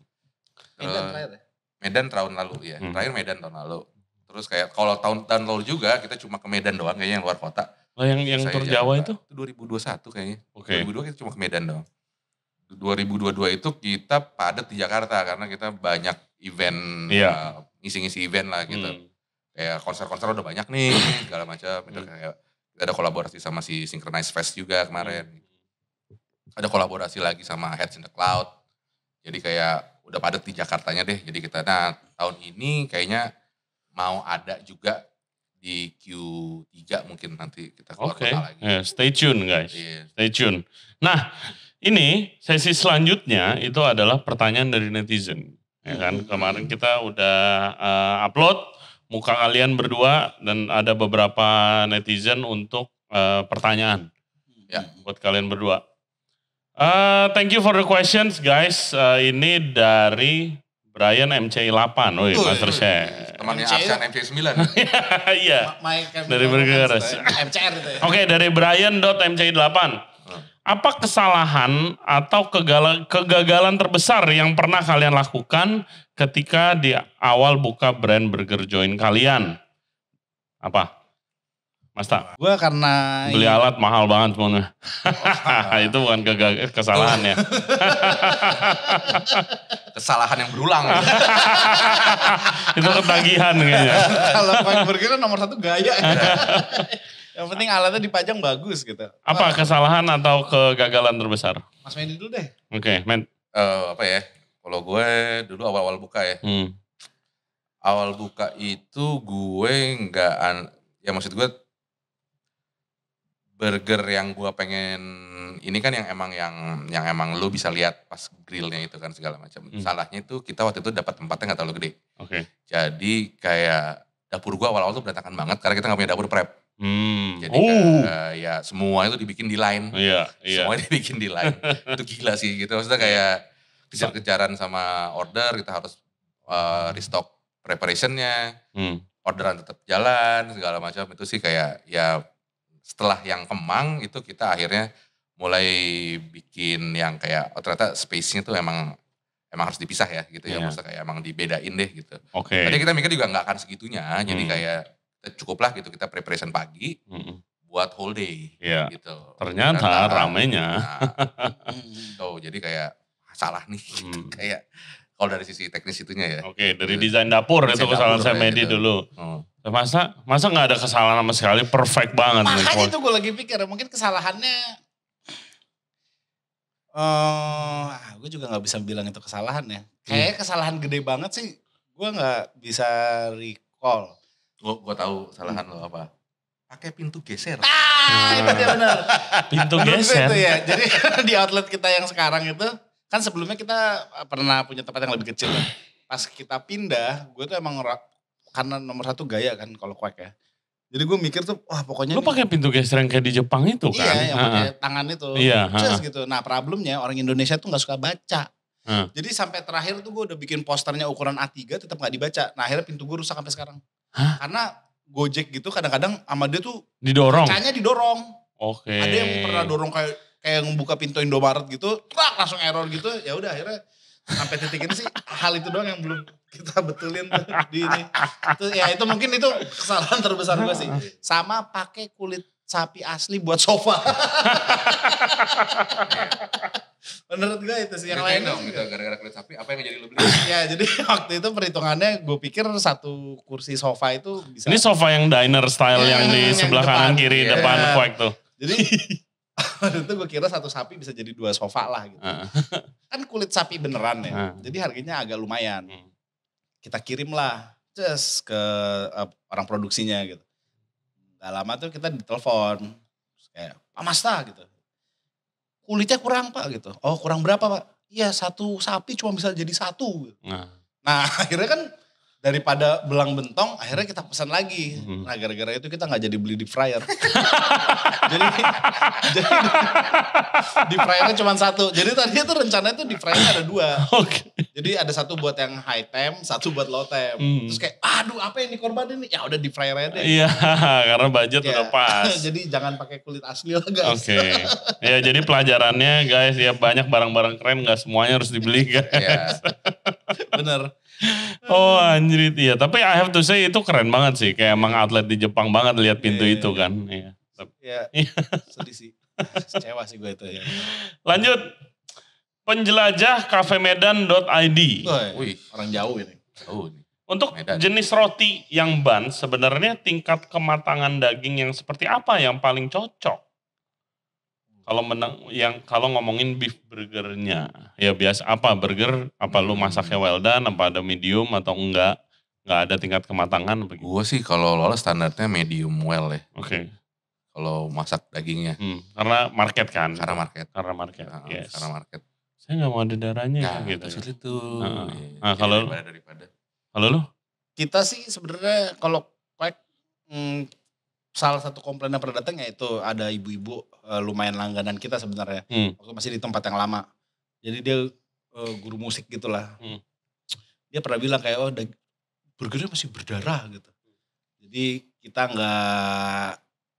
Uh, Medan tahun lalu ya. Hmm. Terakhir Medan tahun lalu. Terus kayak kalau tahun tahun lalu juga kita cuma ke Medan doang kayaknya yang luar kota. Lah oh, yang yang tur Jawa itu? 2021 kayaknya. Okay. 2002 kita cuma ke Medan doang. 2022 itu kita padat di Jakarta karena kita banyak event yeah. Iya. uh, ngisi-ngisi event lah gitu. Hmm. Kayak konser-konser udah banyak nih hmm. segala macam hmm. kayak ada kolaborasi sama si Synchronize Fest juga kemarin. Hmm. Ada kolaborasi lagi sama Heads in the Cloud. Jadi kayak udah padat di Jakartanya deh. Jadi kita nah tahun ini kayaknya mau ada juga di Q3 mungkin nanti kita keluar okay. kota lagi. Yeah, stay tune guys. Yeah. Stay tune. Nah, ini sesi selanjutnya itu adalah pertanyaan dari netizen. Ya kan hmm. kemarin kita udah uh, upload muka kalian berdua dan ada beberapa netizen untuk uh, pertanyaan. Ya. Buat kalian berdua. Uh, thank you for the questions guys. Uh, ini dari Brian MCI 8 woi Master Chef. Temannya MC Arsan MC9. Iya. dari Burger. MCR itu ya. Oke, okay, dari Brian.mc8. Hmm. Apa kesalahan atau kegala, kegagalan terbesar yang pernah kalian lakukan ketika di awal buka brand burger join kalian? Apa? Mas Tak? Gue karena... Beli alat mahal banget semuanya. Oh, iya. itu bukan ke kesalahan ya. kesalahan yang berulang. itu ketagihan kayaknya. Kalau hamburger burger kan nomor satu gaya. Ya. yang penting alatnya dipajang bagus gitu. Apa kesalahan atau kegagalan terbesar? Mas Mendy dulu deh. Oke, okay, Men. Uh, apa ya? Kalau gue dulu awal-awal buka ya. Hmm. Awal buka itu gue nggak, ya maksud gue burger yang gua pengen ini kan yang emang yang yang emang lu bisa lihat pas grillnya itu kan segala macam. Hmm. Salahnya itu kita waktu itu dapat tempatnya nggak terlalu gede. Oke. Okay. Jadi kayak dapur gua awal-awal tuh berantakan banget karena kita nggak punya dapur prep. Hmm. Jadi oh. uh, ya semua itu dibikin di line. Iya, yeah, iya. Yeah. Semua dibikin di line. itu gila sih gitu. Maksudnya kayak iya. kejar-kejaran sama order kita harus uh, restock preparationnya. Hmm. Orderan tetap jalan segala macam itu sih kayak ya setelah yang kemang itu kita akhirnya mulai bikin yang kayak oh ternyata space-nya tuh emang emang harus dipisah ya gitu yeah. ya iya. maksudnya kayak emang dibedain deh gitu. Oke. Okay. Tadi kita mikir juga nggak akan segitunya, hmm. jadi kayak cukuplah gitu kita preparation pagi hmm. buat whole day yeah. gitu. Ternyata, ramenya. Nah, tuh jadi kayak salah nih hmm. kayak kalau dari sisi teknis itunya ya. Oke, okay, dari desain dapur desain itu kesalahan saya Medi gitu. dulu. Hmm. Masa masa nggak ada kesalahan sama sekali, perfect banget. Makanya nih, itu gue lagi pikir, mungkin kesalahannya Uh, eh, ah, gue juga nggak bisa bilang itu kesalahan ya. Kayaknya hmm. kesalahan gede banget sih. Gue nggak bisa recall. Gue gue tahu kesalahan hmm. lo apa. Pakai pintu geser. Ah, itu dia benar. pintu geser. Itu ya. Jadi di outlet kita yang sekarang itu kan sebelumnya kita eh, pernah punya tempat yang lebih kecil kan. Pas kita pindah, gue tuh emang karena nomor satu gaya kan kalau kuek ya. Jadi gue mikir tuh, wah pokoknya. Lu pakai pintu geser yang kayak di Jepang itu iya, kan? Iya, yang pakai tangan itu. Iya. Just gitu. Nah problemnya orang Indonesia tuh nggak suka baca. Ha. Jadi sampai terakhir tuh gue udah bikin posternya ukuran A3 tetap nggak dibaca. Nah akhirnya pintu gue rusak sampai sekarang. ha. Karena Gojek gitu kadang-kadang sama dia tuh didorong. Kacanya didorong. Oke. Okay. Ada yang pernah dorong kayak kayak yang buka pintu Indomaret gitu, trak langsung error gitu. Ya udah akhirnya sampai titik ini sih hal itu doang yang belum kita betulin tuh di ini. Itu, ya itu mungkin itu kesalahan terbesar gue sih. Sama pakai kulit sapi asli buat sofa. Menurut gue itu sih yang lain. dong gitu gara-gara kulit sapi apa yang jadi lu beli? ya jadi waktu itu perhitungannya gue pikir satu kursi sofa itu bisa. Ini sofa yang diner style yang, yang di sebelah depan, kanan kiri yeah. depan kuek tuh. Jadi waktu itu gue kira satu sapi bisa jadi dua sofa lah gitu. Uh. kan kulit sapi beneran ya. Uh. Jadi harganya agak lumayan. Hmm. Kita kirim lah just ke uh, orang produksinya gitu. Gak lama tuh kita ditelepon. Kayak, Pak Masta gitu. Kulitnya kurang Pak gitu. Oh kurang berapa Pak? Iya satu sapi cuma bisa jadi satu. Uh. Nah, nah akhirnya kan daripada belang bentong akhirnya kita pesan lagi hmm. nah gara-gara itu kita nggak jadi beli di fryer jadi jadi di fryernya cuma satu jadi tadi itu rencana itu di fryernya ada dua okay. jadi ada satu buat yang high temp satu buat low temp hmm. terus kayak aduh apa yang ini ya udah di fryer aja deh iya karena budget iya. udah pas jadi jangan pakai kulit asli lah guys oke okay. ya jadi pelajarannya guys ya banyak barang-barang keren nggak semuanya harus dibeli iya. guys ya. bener oh anjir iya tapi I have to say itu keren banget sih kayak emang atlet di Jepang banget lihat pintu yeah, iya, itu iya. kan iya yeah. yeah. sedih sih kecewa sih gue itu ya lanjut penjelajah Medan kafemedan.id wih orang jauh ini jauh ini. untuk Medan. jenis roti yang ban sebenarnya tingkat kematangan daging yang seperti apa yang paling cocok kalau menang yang kalau ngomongin beef burgernya ya biasa apa burger apa lu masaknya well done apa ada medium atau enggak enggak ada tingkat kematangan begitu. Gue sih kalau lolos standarnya medium well ya. Oke. Okay. Kalau masak dagingnya. Hmm, karena market kan. Karena market. Karena market. Nah, yes. Karena market. Saya nggak mau ada darahnya nah, gitu. Ya. Sulit tuh. Iya, nah, nah kalau daripada, daripada. Kalau lu? Kita sih sebenarnya kalau hmm, salah satu komplain yang pernah datang yaitu ada ibu-ibu uh, lumayan langganan kita sebenarnya hmm. waktu masih di tempat yang lama jadi dia uh, guru musik gitulah hmm. dia pernah bilang kayak oh burgernya masih berdarah gitu jadi kita nggak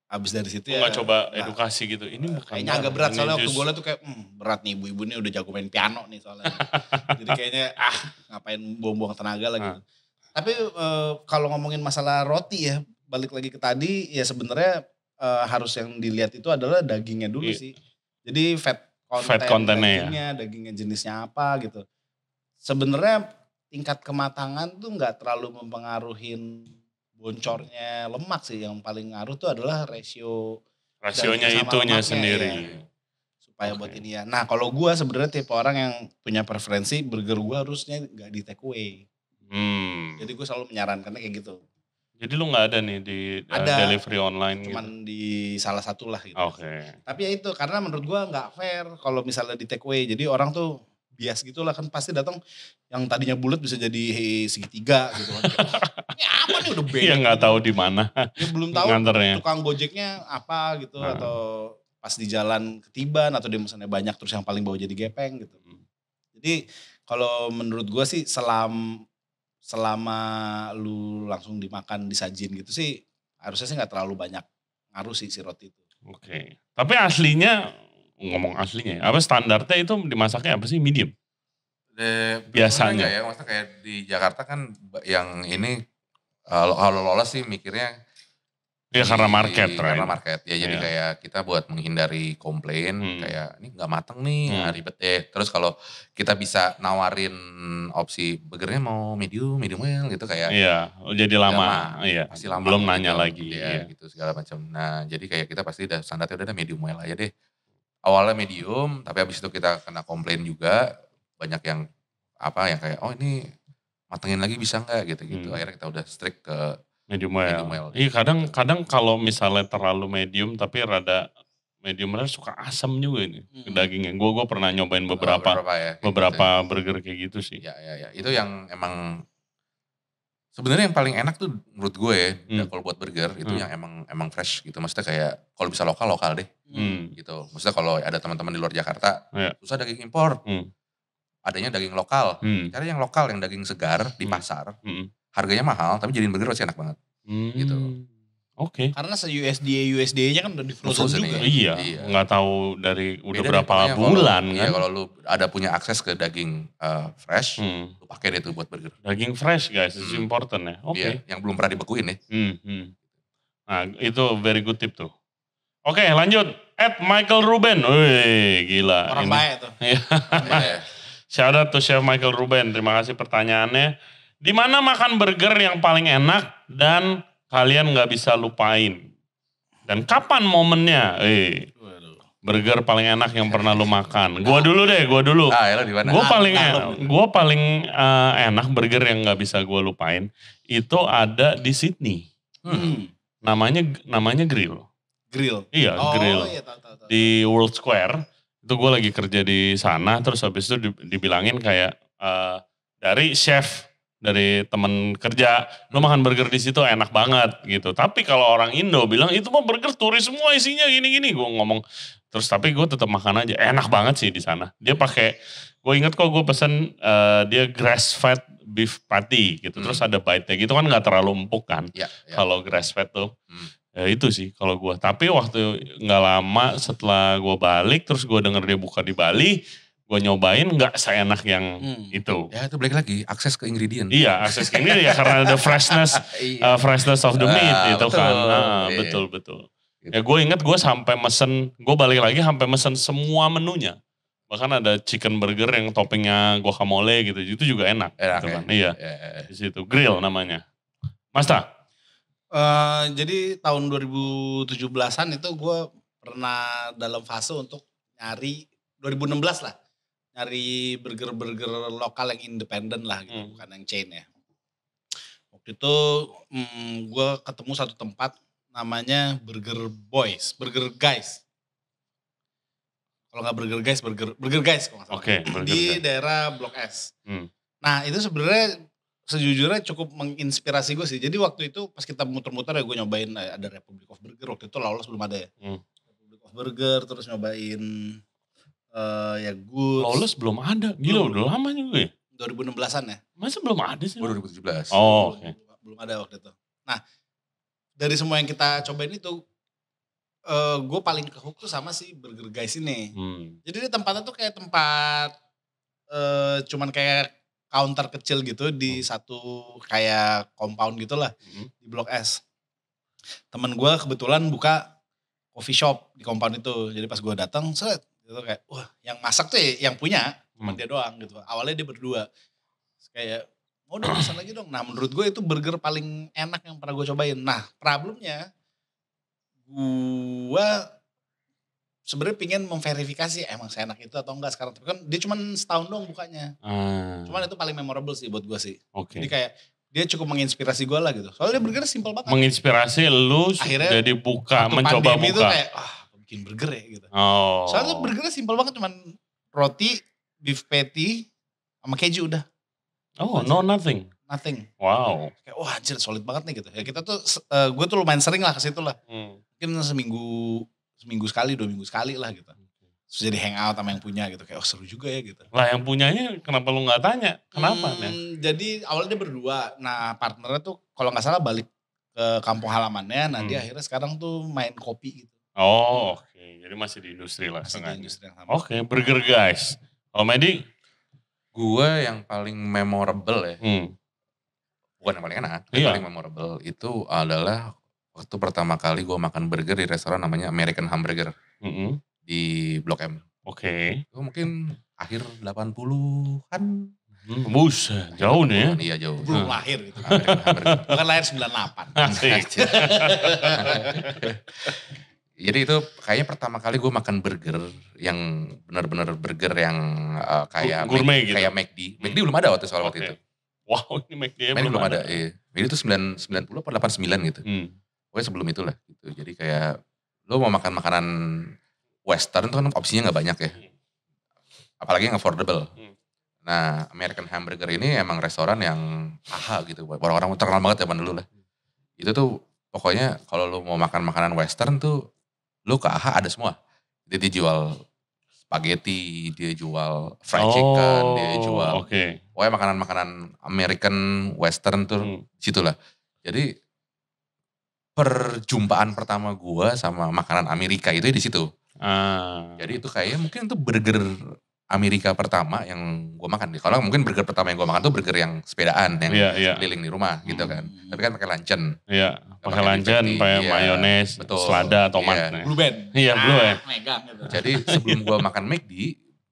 abis dari situ oh, ya nggak coba nah, edukasi gitu eh, ini bukan kayaknya agak berat soalnya waktu gue tuh kayak hmm, berat nih ibu-ibu ini udah jago main piano nih soalnya jadi kayaknya ah ngapain buang-buang tenaga lagi ah. tapi e, kalau ngomongin masalah roti ya balik lagi ke tadi ya sebenarnya uh, harus yang dilihat itu adalah dagingnya dulu yeah. sih. Jadi fat content, fat kontennya, ya. dagingnya, ya. dagingnya jenisnya apa gitu. Sebenarnya tingkat kematangan tuh nggak terlalu mempengaruhi boncornya lemak sih. Yang paling ngaruh tuh adalah rasio rasionya itunya sendiri. Ya. Supaya okay. buat ini ya. Nah kalau gue sebenarnya tipe orang yang punya preferensi burger gue harusnya nggak di take away. Hmm. Jadi gue selalu menyarankan kayak gitu. Jadi lu nggak ada nih di eh, ada, uh, delivery online gitu? cuman di salah satu lah gitu. Oke. Okay. Tapi ya itu karena menurut gua nggak fair kalau misalnya di take away. Jadi orang tuh bias gitu lah kan pasti datang yang tadinya bulat bisa jadi hey, segitiga gitu kan. ini apa nih udah beda. Yang nggak tahu di mana. Ya belum tahu Nganternya. tukang gojeknya apa gitu hmm. atau pas di jalan ketiban atau dia misalnya banyak terus yang paling bawa jadi gepeng gitu. Hmm. Jadi kalau menurut gua sih selam selama lu langsung dimakan disajin gitu sih harusnya sih nggak terlalu banyak ngaruh sih si roti itu. Oke. Okay. Tapi aslinya ngomong aslinya ya, apa standarnya itu dimasaknya apa sih medium? De, eh, Biasanya ya, maksudnya kayak di Jakarta kan yang ini eh, kalau lolos sih mikirnya Ya karena iya, market, right? Karena market. Ya jadi yeah. kayak kita buat menghindari komplain, hmm. kayak ini nggak mateng nih, hmm. ribet deh. Terus kalau kita bisa nawarin opsi burgernya mau medium, medium well gitu kayak. Iya, yeah. Oh, jadi lama. iya Iya. Pasti lama. Belum gitu, nanya gitu, lagi. Ya, yeah. gitu segala macam. Nah, jadi kayak kita pasti udah standarnya udah medium well aja deh. Awalnya medium, tapi abis itu kita kena komplain juga banyak yang apa yang kayak oh ini matengin lagi bisa nggak gitu gitu. Hmm. Akhirnya kita udah strict ke medium well. Medium well. Iya kadang kadang kalau misalnya terlalu medium tapi rada medium rare suka asam juga ini hmm. dagingnya. Gue gue pernah nyobain beberapa oh, beberapa, ya, beberapa gitu. Ya. burger kayak gitu sih. Ya ya ya itu yang emang sebenarnya yang paling enak tuh menurut gue ya, hmm. ya kalau buat burger itu hmm. yang emang emang fresh gitu. Maksudnya kayak kalau bisa lokal lokal deh hmm. gitu. Maksudnya kalau ada teman-teman di luar Jakarta ya. susah daging impor. Hmm. Adanya daging lokal, hmm. cari yang lokal, yang daging segar di hmm. pasar, hmm harganya mahal tapi jadiin burger pasti enak banget hmm. gitu Oke. Okay. Karena se USDA USDA-nya kan udah di frozen juga. Iya. iya. iya. tahu dari udah Beda berapa deh, bulan kalau, kan. Iya, kalau lu ada punya akses ke daging uh, fresh, hmm. lu pakai deh tuh buat burger. Daging fresh guys, hmm. itu important ya. Oke. Okay. Iya, yang belum pernah dibekuin ya. Hmm, hmm. Nah, itu very good tip tuh. Oke, okay, lanjut. At Michael Ruben. Wih, gila. Orang baik tuh. Iya. iya. Shout out to Chef Michael Ruben. Terima kasih pertanyaannya. Di mana makan burger yang paling enak dan kalian nggak bisa lupain? Dan kapan momennya? Eh, burger paling enak yang pernah lu makan. Gua dulu deh, gua dulu. Ah, ya, ah, e nah, gua paling enak. gua paling uh, enak burger yang nggak bisa gua lupain itu ada di Sydney. Hmm. Namanya namanya Grill. Grill. Iya, oh, Grill. Iya, tahu, tahu, tahu. Di World Square. Itu gua lagi kerja di sana terus habis itu dibilangin kayak uh, dari chef dari teman kerja, lu makan burger di situ enak banget gitu. Tapi kalau orang Indo bilang itu mah burger turis semua isinya gini-gini, gue ngomong terus tapi gue tetap makan aja. Enak banget sih di sana. Dia pakai, gue inget kok gue pesen uh, dia grass fed beef patty gitu. Hmm. Terus ada bite-nya gitu kan nggak terlalu empuk kan. Ya, ya. Kalau grass fed tuh. Hmm. Ya itu sih kalau gue. Tapi waktu nggak lama setelah gue balik, terus gue denger dia buka di Bali, gue nyobain nggak seenak yang hmm. itu. Ya itu balik lagi akses ke ingredient. Iya akses ke ingredient ya karena the freshness iya. uh, freshness of the meat ah, gitu kan. Nah, yeah. betul betul. Gitu. Ya gue inget gue sampai mesen gue balik lagi sampai mesen semua menunya. Bahkan ada chicken burger yang toppingnya guacamole gitu itu juga enak. Enak gitu kan. ya. Iya. iya, iya di situ grill namanya. Masta. Uh, eh, jadi tahun 2017-an itu gue pernah dalam fase untuk nyari 2016 lah nyari burger-burger lokal yang independen lah gitu, hmm. bukan yang chain ya. Waktu itu hmm, gue ketemu satu tempat namanya Burger Boys, Burger Guys. Kalau nggak Burger Guys, Burger Burger Guys kalau nggak salah. Okay, Di guys. daerah Blok S. Hmm. Nah itu sebenarnya sejujurnya cukup menginspirasi gue sih. Jadi waktu itu pas kita muter-muter ya gue nyobain eh, ada Republic of Burger waktu itu Lawless belum ada ya. Hmm. Republic of Burger terus nyobain uh, ya good. Lawless belum ada. Gila belum. udah lama juga ya. 2016-an ya. Masa belum ada sih? 2017. Oh, oke. Okay. Belum ada waktu itu. Nah, dari semua yang kita cobain itu uh, eh, gue paling kehook tuh sama si Burger Guys ini. Hmm. Jadi di tempatnya tuh kayak tempat uh, cuman kayak counter kecil gitu di hmm. satu kayak compound gitulah hmm. di Blok S. Temen gue kebetulan buka coffee shop di compound itu. Jadi pas gue datang, gitu kayak, wah yang masak tuh ya, yang punya, hmm. cuma hmm. dia doang gitu. Awalnya dia berdua. Terus kayak, mau dong pesan lagi dong. Nah menurut gue itu burger paling enak yang pernah gue cobain. Nah problemnya, gue sebenarnya pingin memverifikasi eh, emang enak itu atau enggak sekarang. Tapi kan dia cuma setahun dong bukanya. Hmm. Cuman itu paling memorable sih buat gue sih. Okay. Jadi kayak dia cukup menginspirasi gue lah gitu. Soalnya burger simpel banget. Menginspirasi lu Akhirnya, jadi buka, mencoba buka. Itu kayak, oh, bikin burger ya gitu. Oh. Soalnya burgernya simpel banget cuman roti, beef patty, sama keju udah. Oh, no nothing. Nothing. Wow. Kayak wah anjir solid banget nih gitu. Ya kita tuh uh, eh, gue tuh lumayan sering lah ke situ lah. Hmm. Mungkin seminggu seminggu sekali, dua minggu sekali lah gitu. Terus jadi hangout sama yang punya gitu. Kayak oh seru juga ya gitu. Lah yang punyanya kenapa lu gak tanya? Kenapa? Hmm, ya? Jadi awalnya berdua. Nah partnernya tuh kalau gak salah balik ke kampung halamannya. Nah hmm. dia akhirnya sekarang tuh main kopi gitu. Oh, hmm. oke. Okay. Jadi masih di industri lah. Masih di industri yang sama. Oke, okay, burger guys. Kalau oh, Medi? Gue yang paling memorable ya. Hmm. Bukan yang paling enak, iya. yang paling memorable itu adalah waktu pertama kali gue makan burger di restoran namanya American Hamburger. Mm -hmm. Di Blok M. Oke. Okay. mungkin akhir 80-an. Hmm, jauh nih ya. Iya jauh. Belum hmm. lahir itu. Bukan lahir 98. Asik. Jadi itu kayaknya pertama kali gue makan burger yang benar-benar burger yang uh, kayak gourmet gitu. kayak McD. Hmm. McD belum ada waktu soal okay. waktu itu. Wow, ini McD belum, belum ada. ada. Iya. Jadi itu 9 90 atau 89 gitu. Hmm. Pokoknya sebelum itulah gitu. Jadi kayak lo mau makan makanan western tuh kan opsinya nggak banyak ya. Hmm. Apalagi yang affordable. Hmm. Nah, American Hamburger ini emang restoran yang aha gitu. Orang-orang terkenal banget zaman dulu lah. Itu tuh pokoknya kalau lu mau makan makanan western tuh Lu ke AHA ada semua. Jadi dia jual spaghetti, dia jual fried oh, chicken, dia jual okay. pokoknya makanan-makanan American, Western tuh hmm. situlah. Jadi perjumpaan pertama gua sama makanan Amerika itu di situ. Ah. Jadi itu kayaknya mungkin itu burger Amerika pertama yang gue makan. Kalau mungkin burger pertama yang gue makan tuh burger yang sepedaan yang yeah, yeah. keliling di rumah gitu kan. Hmm. Tapi kan pakai lancen. Iya, yeah. pakai lancen, pakai yeah, mayones, betul. selada, iya. tomat. Yeah. Blue Band. Iya, yeah, Blue ah, Band. Mega gitu. Jadi sebelum gue makan McD,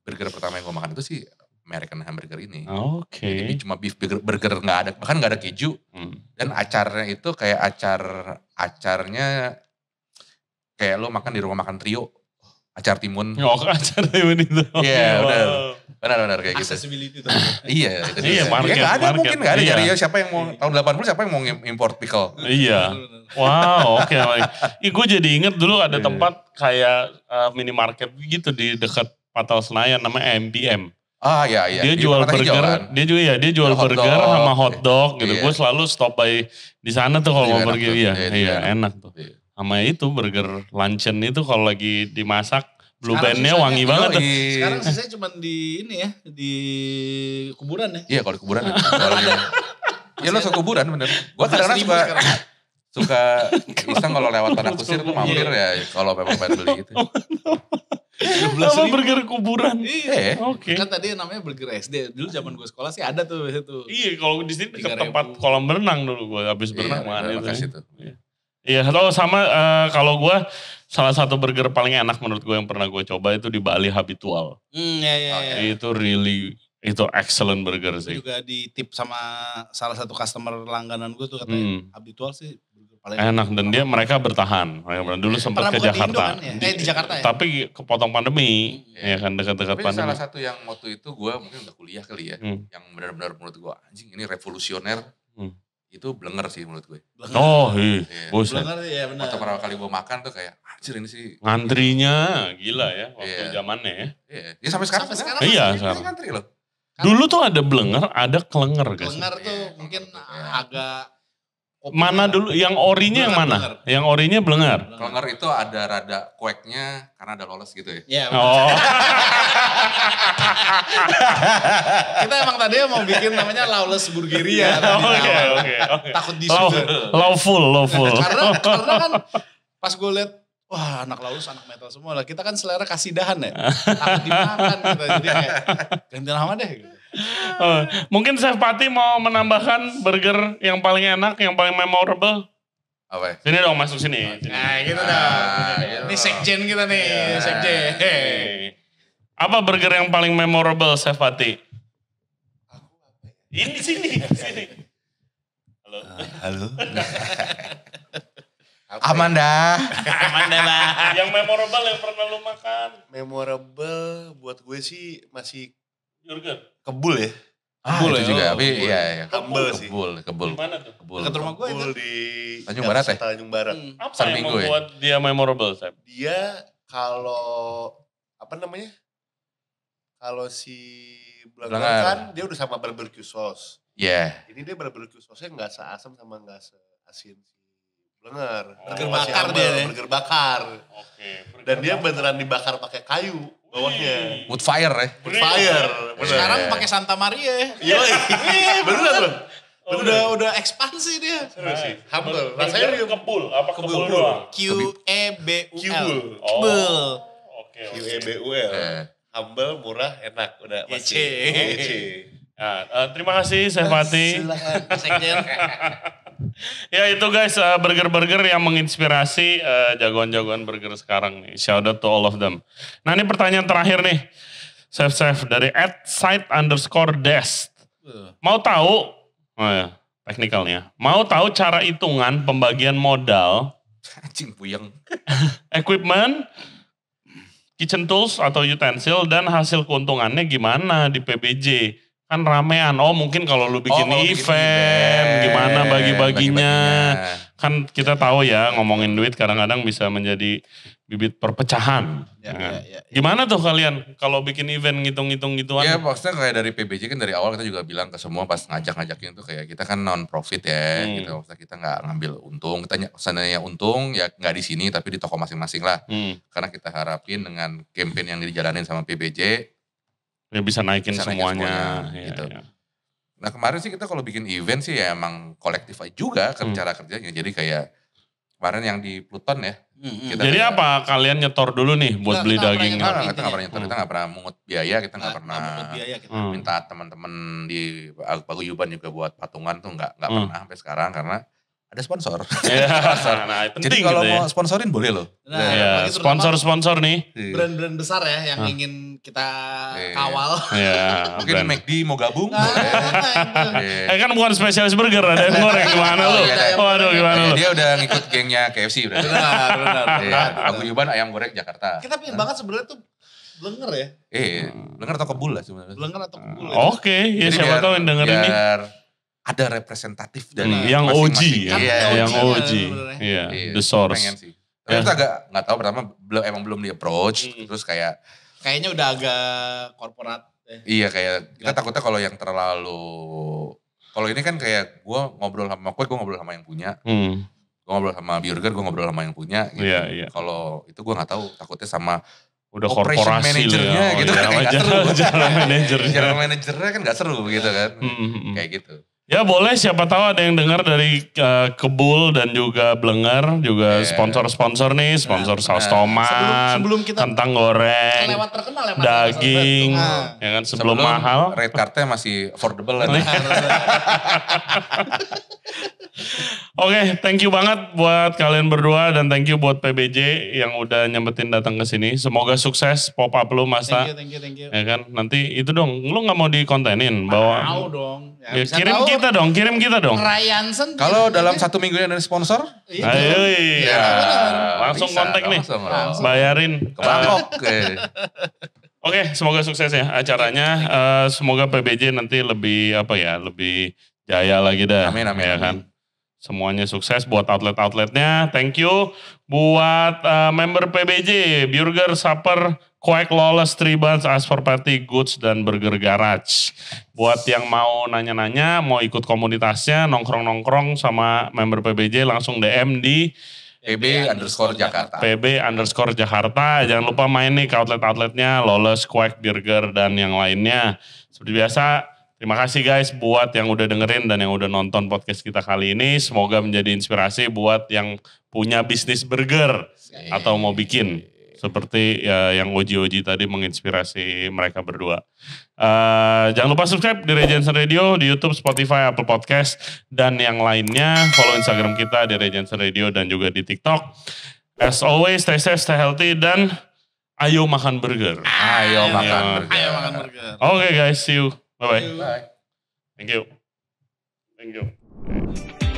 burger pertama yang gue makan itu sih American hamburger ini. Oke. Okay. Jadi cuma beef burger, burger nggak ada, bahkan nggak ada keju. Hmm. Dan acarnya itu kayak acar acarnya kayak lo makan di rumah makan trio acar timun. Oh, acar timun itu. Iya, yeah, benar. Benar benar kayak gitu. Accessibility itu. iya, itu iya, ya, market, ya, gak ada market. mungkin gak ada iya. cari ya, siapa yang mau tahun 80 siapa yang mau import pickle. Iya. wow, oke okay, Ih, gue jadi inget dulu ada iya. tempat kayak uh, minimarket gitu di dekat Patal Senayan namanya MBM. Ah iya iya. Dia, jual burger, hijau, kan? dia juga ya, dia jual hot burger dog. sama hot dog gitu. Iya. Gue selalu stop by di sana tuh kalau mau pergi ya. Iya, iya enak tuh. Iya sama itu burger luncheon itu kalau lagi dimasak Blue Bandnya wangi banget. Tuh. Sekarang sisanya cuma di ini ya, di kuburan ya. Iya kalau di kuburan. kalau ya lo suka kuburan bener. Gue kadang-kadang suka suka iseng kalau lewat tanah kusir tuh iya. mampir ya kalau memang pengen beli gitu. Apa burger kuburan? Iya. Oke. Okay. Kan tadi namanya burger SD. Dulu zaman gue sekolah sih ada tuh biasa tuh. Iya, kalau di sini ke tempat kolam berenang dulu gue habis berenang iya, mana itu. Makasih tuh. Iya. Iya, atau sama uh, kalau gue salah satu burger paling enak menurut gue yang pernah gue coba itu di Bali Habitual. Hmm, ya, ya, okay. ya. Nah, itu really itu excellent burger sih. Itu juga di tip sama salah satu customer langganan gue tuh katanya hmm. Habitual sih paling enak dan dia mereka bertahan. Mereka iya. dulu sempat ke Jakarta. Di, kan, ya? di, eh, di Jakarta ya. Tapi kepotong pandemi, hmm. ya kan dekat-dekat pandemi. salah satu yang waktu itu gue mungkin udah kuliah kali ya, hmm. yang benar-benar menurut gue anjing ini revolusioner. Hmm itu blenger sih menurut gue. Blenger. Oh, iya. iya. Blenger ya benar. Waktu pertama kali gue makan tuh kayak, anjir ini sih. Ngantrinya gila ya waktu yeah. zamannya ya. Iya, yeah. ya, sampai sekarang. Sampai sekarang iya, sampai. ngantri loh. Kan? Dulu tuh ada blenger, ada kelenger. Blenger tuh ya, mungkin ya. agak Mana dulu yang orinya yang mana? Belengar. Yang orinya belengar. Belengar itu ada rada kueknya karena ada lolos gitu ya. Iya. Oh. Kita emang tadi mau bikin namanya lawless burgeria. Iya, oke oke oke. Takut di Law, lawful lawful. karena karena kan pas gue lihat wah anak laulus anak metal semua lah kita kan selera kasidahan ya takut dimakan kita gitu, jadi kayak ganti nama deh gitu uh, mungkin Chef Pati mau menambahkan burger yang paling enak, yang paling memorable. Apa? Sini dong masuk sini. Nah, gitu ah, Ini sekjen kita nih, yeah. sekjen. Apa burger yang paling memorable Chef Pati? Ya? Ini sini, iya, iya, sini. Iya. Halo. Uh, halo. Ya? Amanda. Amanda lah. yang memorable yang pernah lu makan. Memorable buat gue sih masih Jurgen. Kebul ya? Ah, kebul ah, ya, itu ya, juga, oh, tapi kebul. ya, ya. Kebul, sih. Kebul, kebul. mana tuh? Kebul. Dekat rumah gue itu. di Tanjung Barat ya? Tanjung Barat. Hmm. Apa San yang ya? membuat ya? dia memorable, Sam? Dia kalau, apa namanya? Kalau si belakang kan dia udah sama barbecue sauce. Iya. Yeah. Ini dia barbecue sauce-nya gak seasam sama gak seasin si Blenger. Oh. Burger bakar dia. Burger bakar. Oke. Okay. Dan dia beneran dibakar pakai kayu bawahnya. Wood fire ya. Eh. Woodfire. Bener. Sekarang yeah. pakai Santa Maria. Iya, bener loh. Oh, udah udah ekspansi dia. Serius sih. Humble. Rasanya dia kebul, apa kebul, kebul doang? Q E B U L. Kebul. Oh. Oke. Q E B U L. Eh. Humble, murah, enak. Udah pasti. Ece. Nah, eh, terima kasih Chef nah, Mati. Silakan, Sekjen. ya itu guys burger eh, burger-burger yang menginspirasi uh, jagoan-jagoan burger sekarang nih. Shout out to all of them. Nah ini pertanyaan terakhir nih. Chef-chef dari at site underscore desk. Mau tahu, oh ya, teknikalnya. Mau tahu cara hitungan pembagian modal. Cing puyeng. equipment, kitchen tools atau utensil dan hasil keuntungannya gimana di PBJ kan ramean. Oh mungkin kalau lu bikin, oh, event, bikin event, gimana bagi-baginya. Bagi kan kita ya. tahu ya ngomongin duit kadang-kadang bisa menjadi bibit perpecahan. Ya, nah, ya, ya, ya. Gimana tuh kalian kalau bikin event ngitung-ngitung gituan? Ya maksudnya kayak dari PBJ kan dari awal kita juga bilang ke semua pas ngajak-ngajakin tuh kayak kita kan non profit ya, hmm. gitu. Maksudnya kita nggak ngambil untung, kita seandainya untung ya nggak di sini tapi di toko masing-masing lah. Hmm. Karena kita harapin dengan campaign yang dijalanin sama PBJ Ya bisa naikin bisa semuanya. semuanya ya, gitu. Ya. Nah kemarin sih kita kalau bikin event sih ya emang kolektif aja juga hmm. cara kerjanya. Jadi kayak kemarin yang di Pluton ya. kita Jadi kayak, apa kalian nyetor dulu nih buat beli kita daging? Nyetor, ah, kita nggak pernah ya. nyetor, hmm. kita nggak pernah mungut biaya, kita nggak pernah biaya, hmm. minta teman-teman di Paguyuban juga buat patungan tuh nggak nggak hmm. pernah sampai sekarang karena ada sponsor. Yeah. sponsor. nah, nah penting Jadi kalau gitu ya. mau sponsorin boleh loh. Nah, yeah. Iya, sponsor-sponsor nih. Iya. Brand-brand besar ya yang huh. ingin kita yeah. kawal. Yeah, Mungkin brand. McD mau gabung. Nah, yeah. Iya. Eh kan bukan spesialis burger, ada yang goreng gimana lu? Oh, aduh gimana lu? Dia udah ngikut gengnya KFC berarti. Benar, benar. Yeah. Aku Yuban ayam goreng Jakarta. Kita pengen banget sebenarnya tuh Blenger ya? eh, blenger atau kebul lah sebenarnya. Blenger atau kebul. Ya. Oke, ya siapa tahu yang denger ini ada representatif dari hmm. yang OG ya. Iya, yang OG. Iya, iya, iya, the source. Pengen sih. Tapi ya. agak nggak tahu pertama belum emang belum di approach hmm. terus kayak kayaknya udah agak korporat eh. Iya kayak kita Gak. takutnya kalau yang terlalu kalau ini kan kayak gue ngobrol sama kue, gue ngobrol sama yang punya. Hmm. Gue ngobrol sama Burger, gue ngobrol sama yang punya gitu. Yeah, yeah. Kalau itu gue nggak tahu takutnya sama udah Operation korporasi manajernya ya. gitu iya, kan kayak gak seru. Jalan manajernya. kan gak seru gitu kan. Mm -hmm. Kayak gitu. Ya boleh siapa tahu ada yang dengar dari uh, Kebul dan juga Blenger juga iya. sponsor-sponsor nih sponsor nah, saus nah. tomat, sebelum, sebelum kentang goreng, ya, daging, nah. ya kan sebelum, sebelum mahal. Rate nya masih affordable kan. Oke, okay, thank you banget buat kalian berdua dan thank you buat PBJ yang udah nyempetin datang ke sini. Semoga sukses pop up lu Masa. Thank you, thank you, thank you. Ya kan, nanti itu dong, lu nggak mau dikontenin bahwa. Mau dong. Ya, ya, kirim tahu, kita dong, kirim kita dong. Ryan Kalau dalam satu minggu ini ada sponsor, Iya. ayo iya. Ya, langsung bisa, kontak nih, langsung, langsung. bayarin. Oke, Oke, okay, semoga sukses ya acaranya. Uh, semoga PBJ nanti lebih apa ya, lebih jaya lagi dah. Amin, amin. Ya kan? Amin. Semuanya sukses buat outlet-outletnya. Thank you buat uh, member PBJ, Burger, Supper, Quack, Lawless, Tribans, As for Party, Goods, dan Burger Garage. Buat yang mau nanya-nanya, mau ikut komunitasnya, nongkrong-nongkrong sama member PBJ, langsung DM di PB underscore Jakarta. PB underscore Jakarta. Jangan lupa main nih ke outlet-outletnya, Lawless, Quack, Burger, dan yang lainnya. Seperti biasa, Terima kasih guys buat yang udah dengerin dan yang udah nonton podcast kita kali ini. Semoga menjadi inspirasi buat yang punya bisnis burger atau mau bikin seperti ya, yang Oji-Oji tadi menginspirasi mereka berdua. Uh, jangan lupa subscribe di Regency Radio di YouTube, Spotify, Apple Podcast dan yang lainnya. Follow Instagram kita di Regency Radio dan juga di TikTok. As always, stay safe, stay healthy dan ayo makan burger. Ayo, ayo makan burger. Ayo makan burger. Oke okay, guys, see you. Bye-bye. Bye. Thank you. Thank you.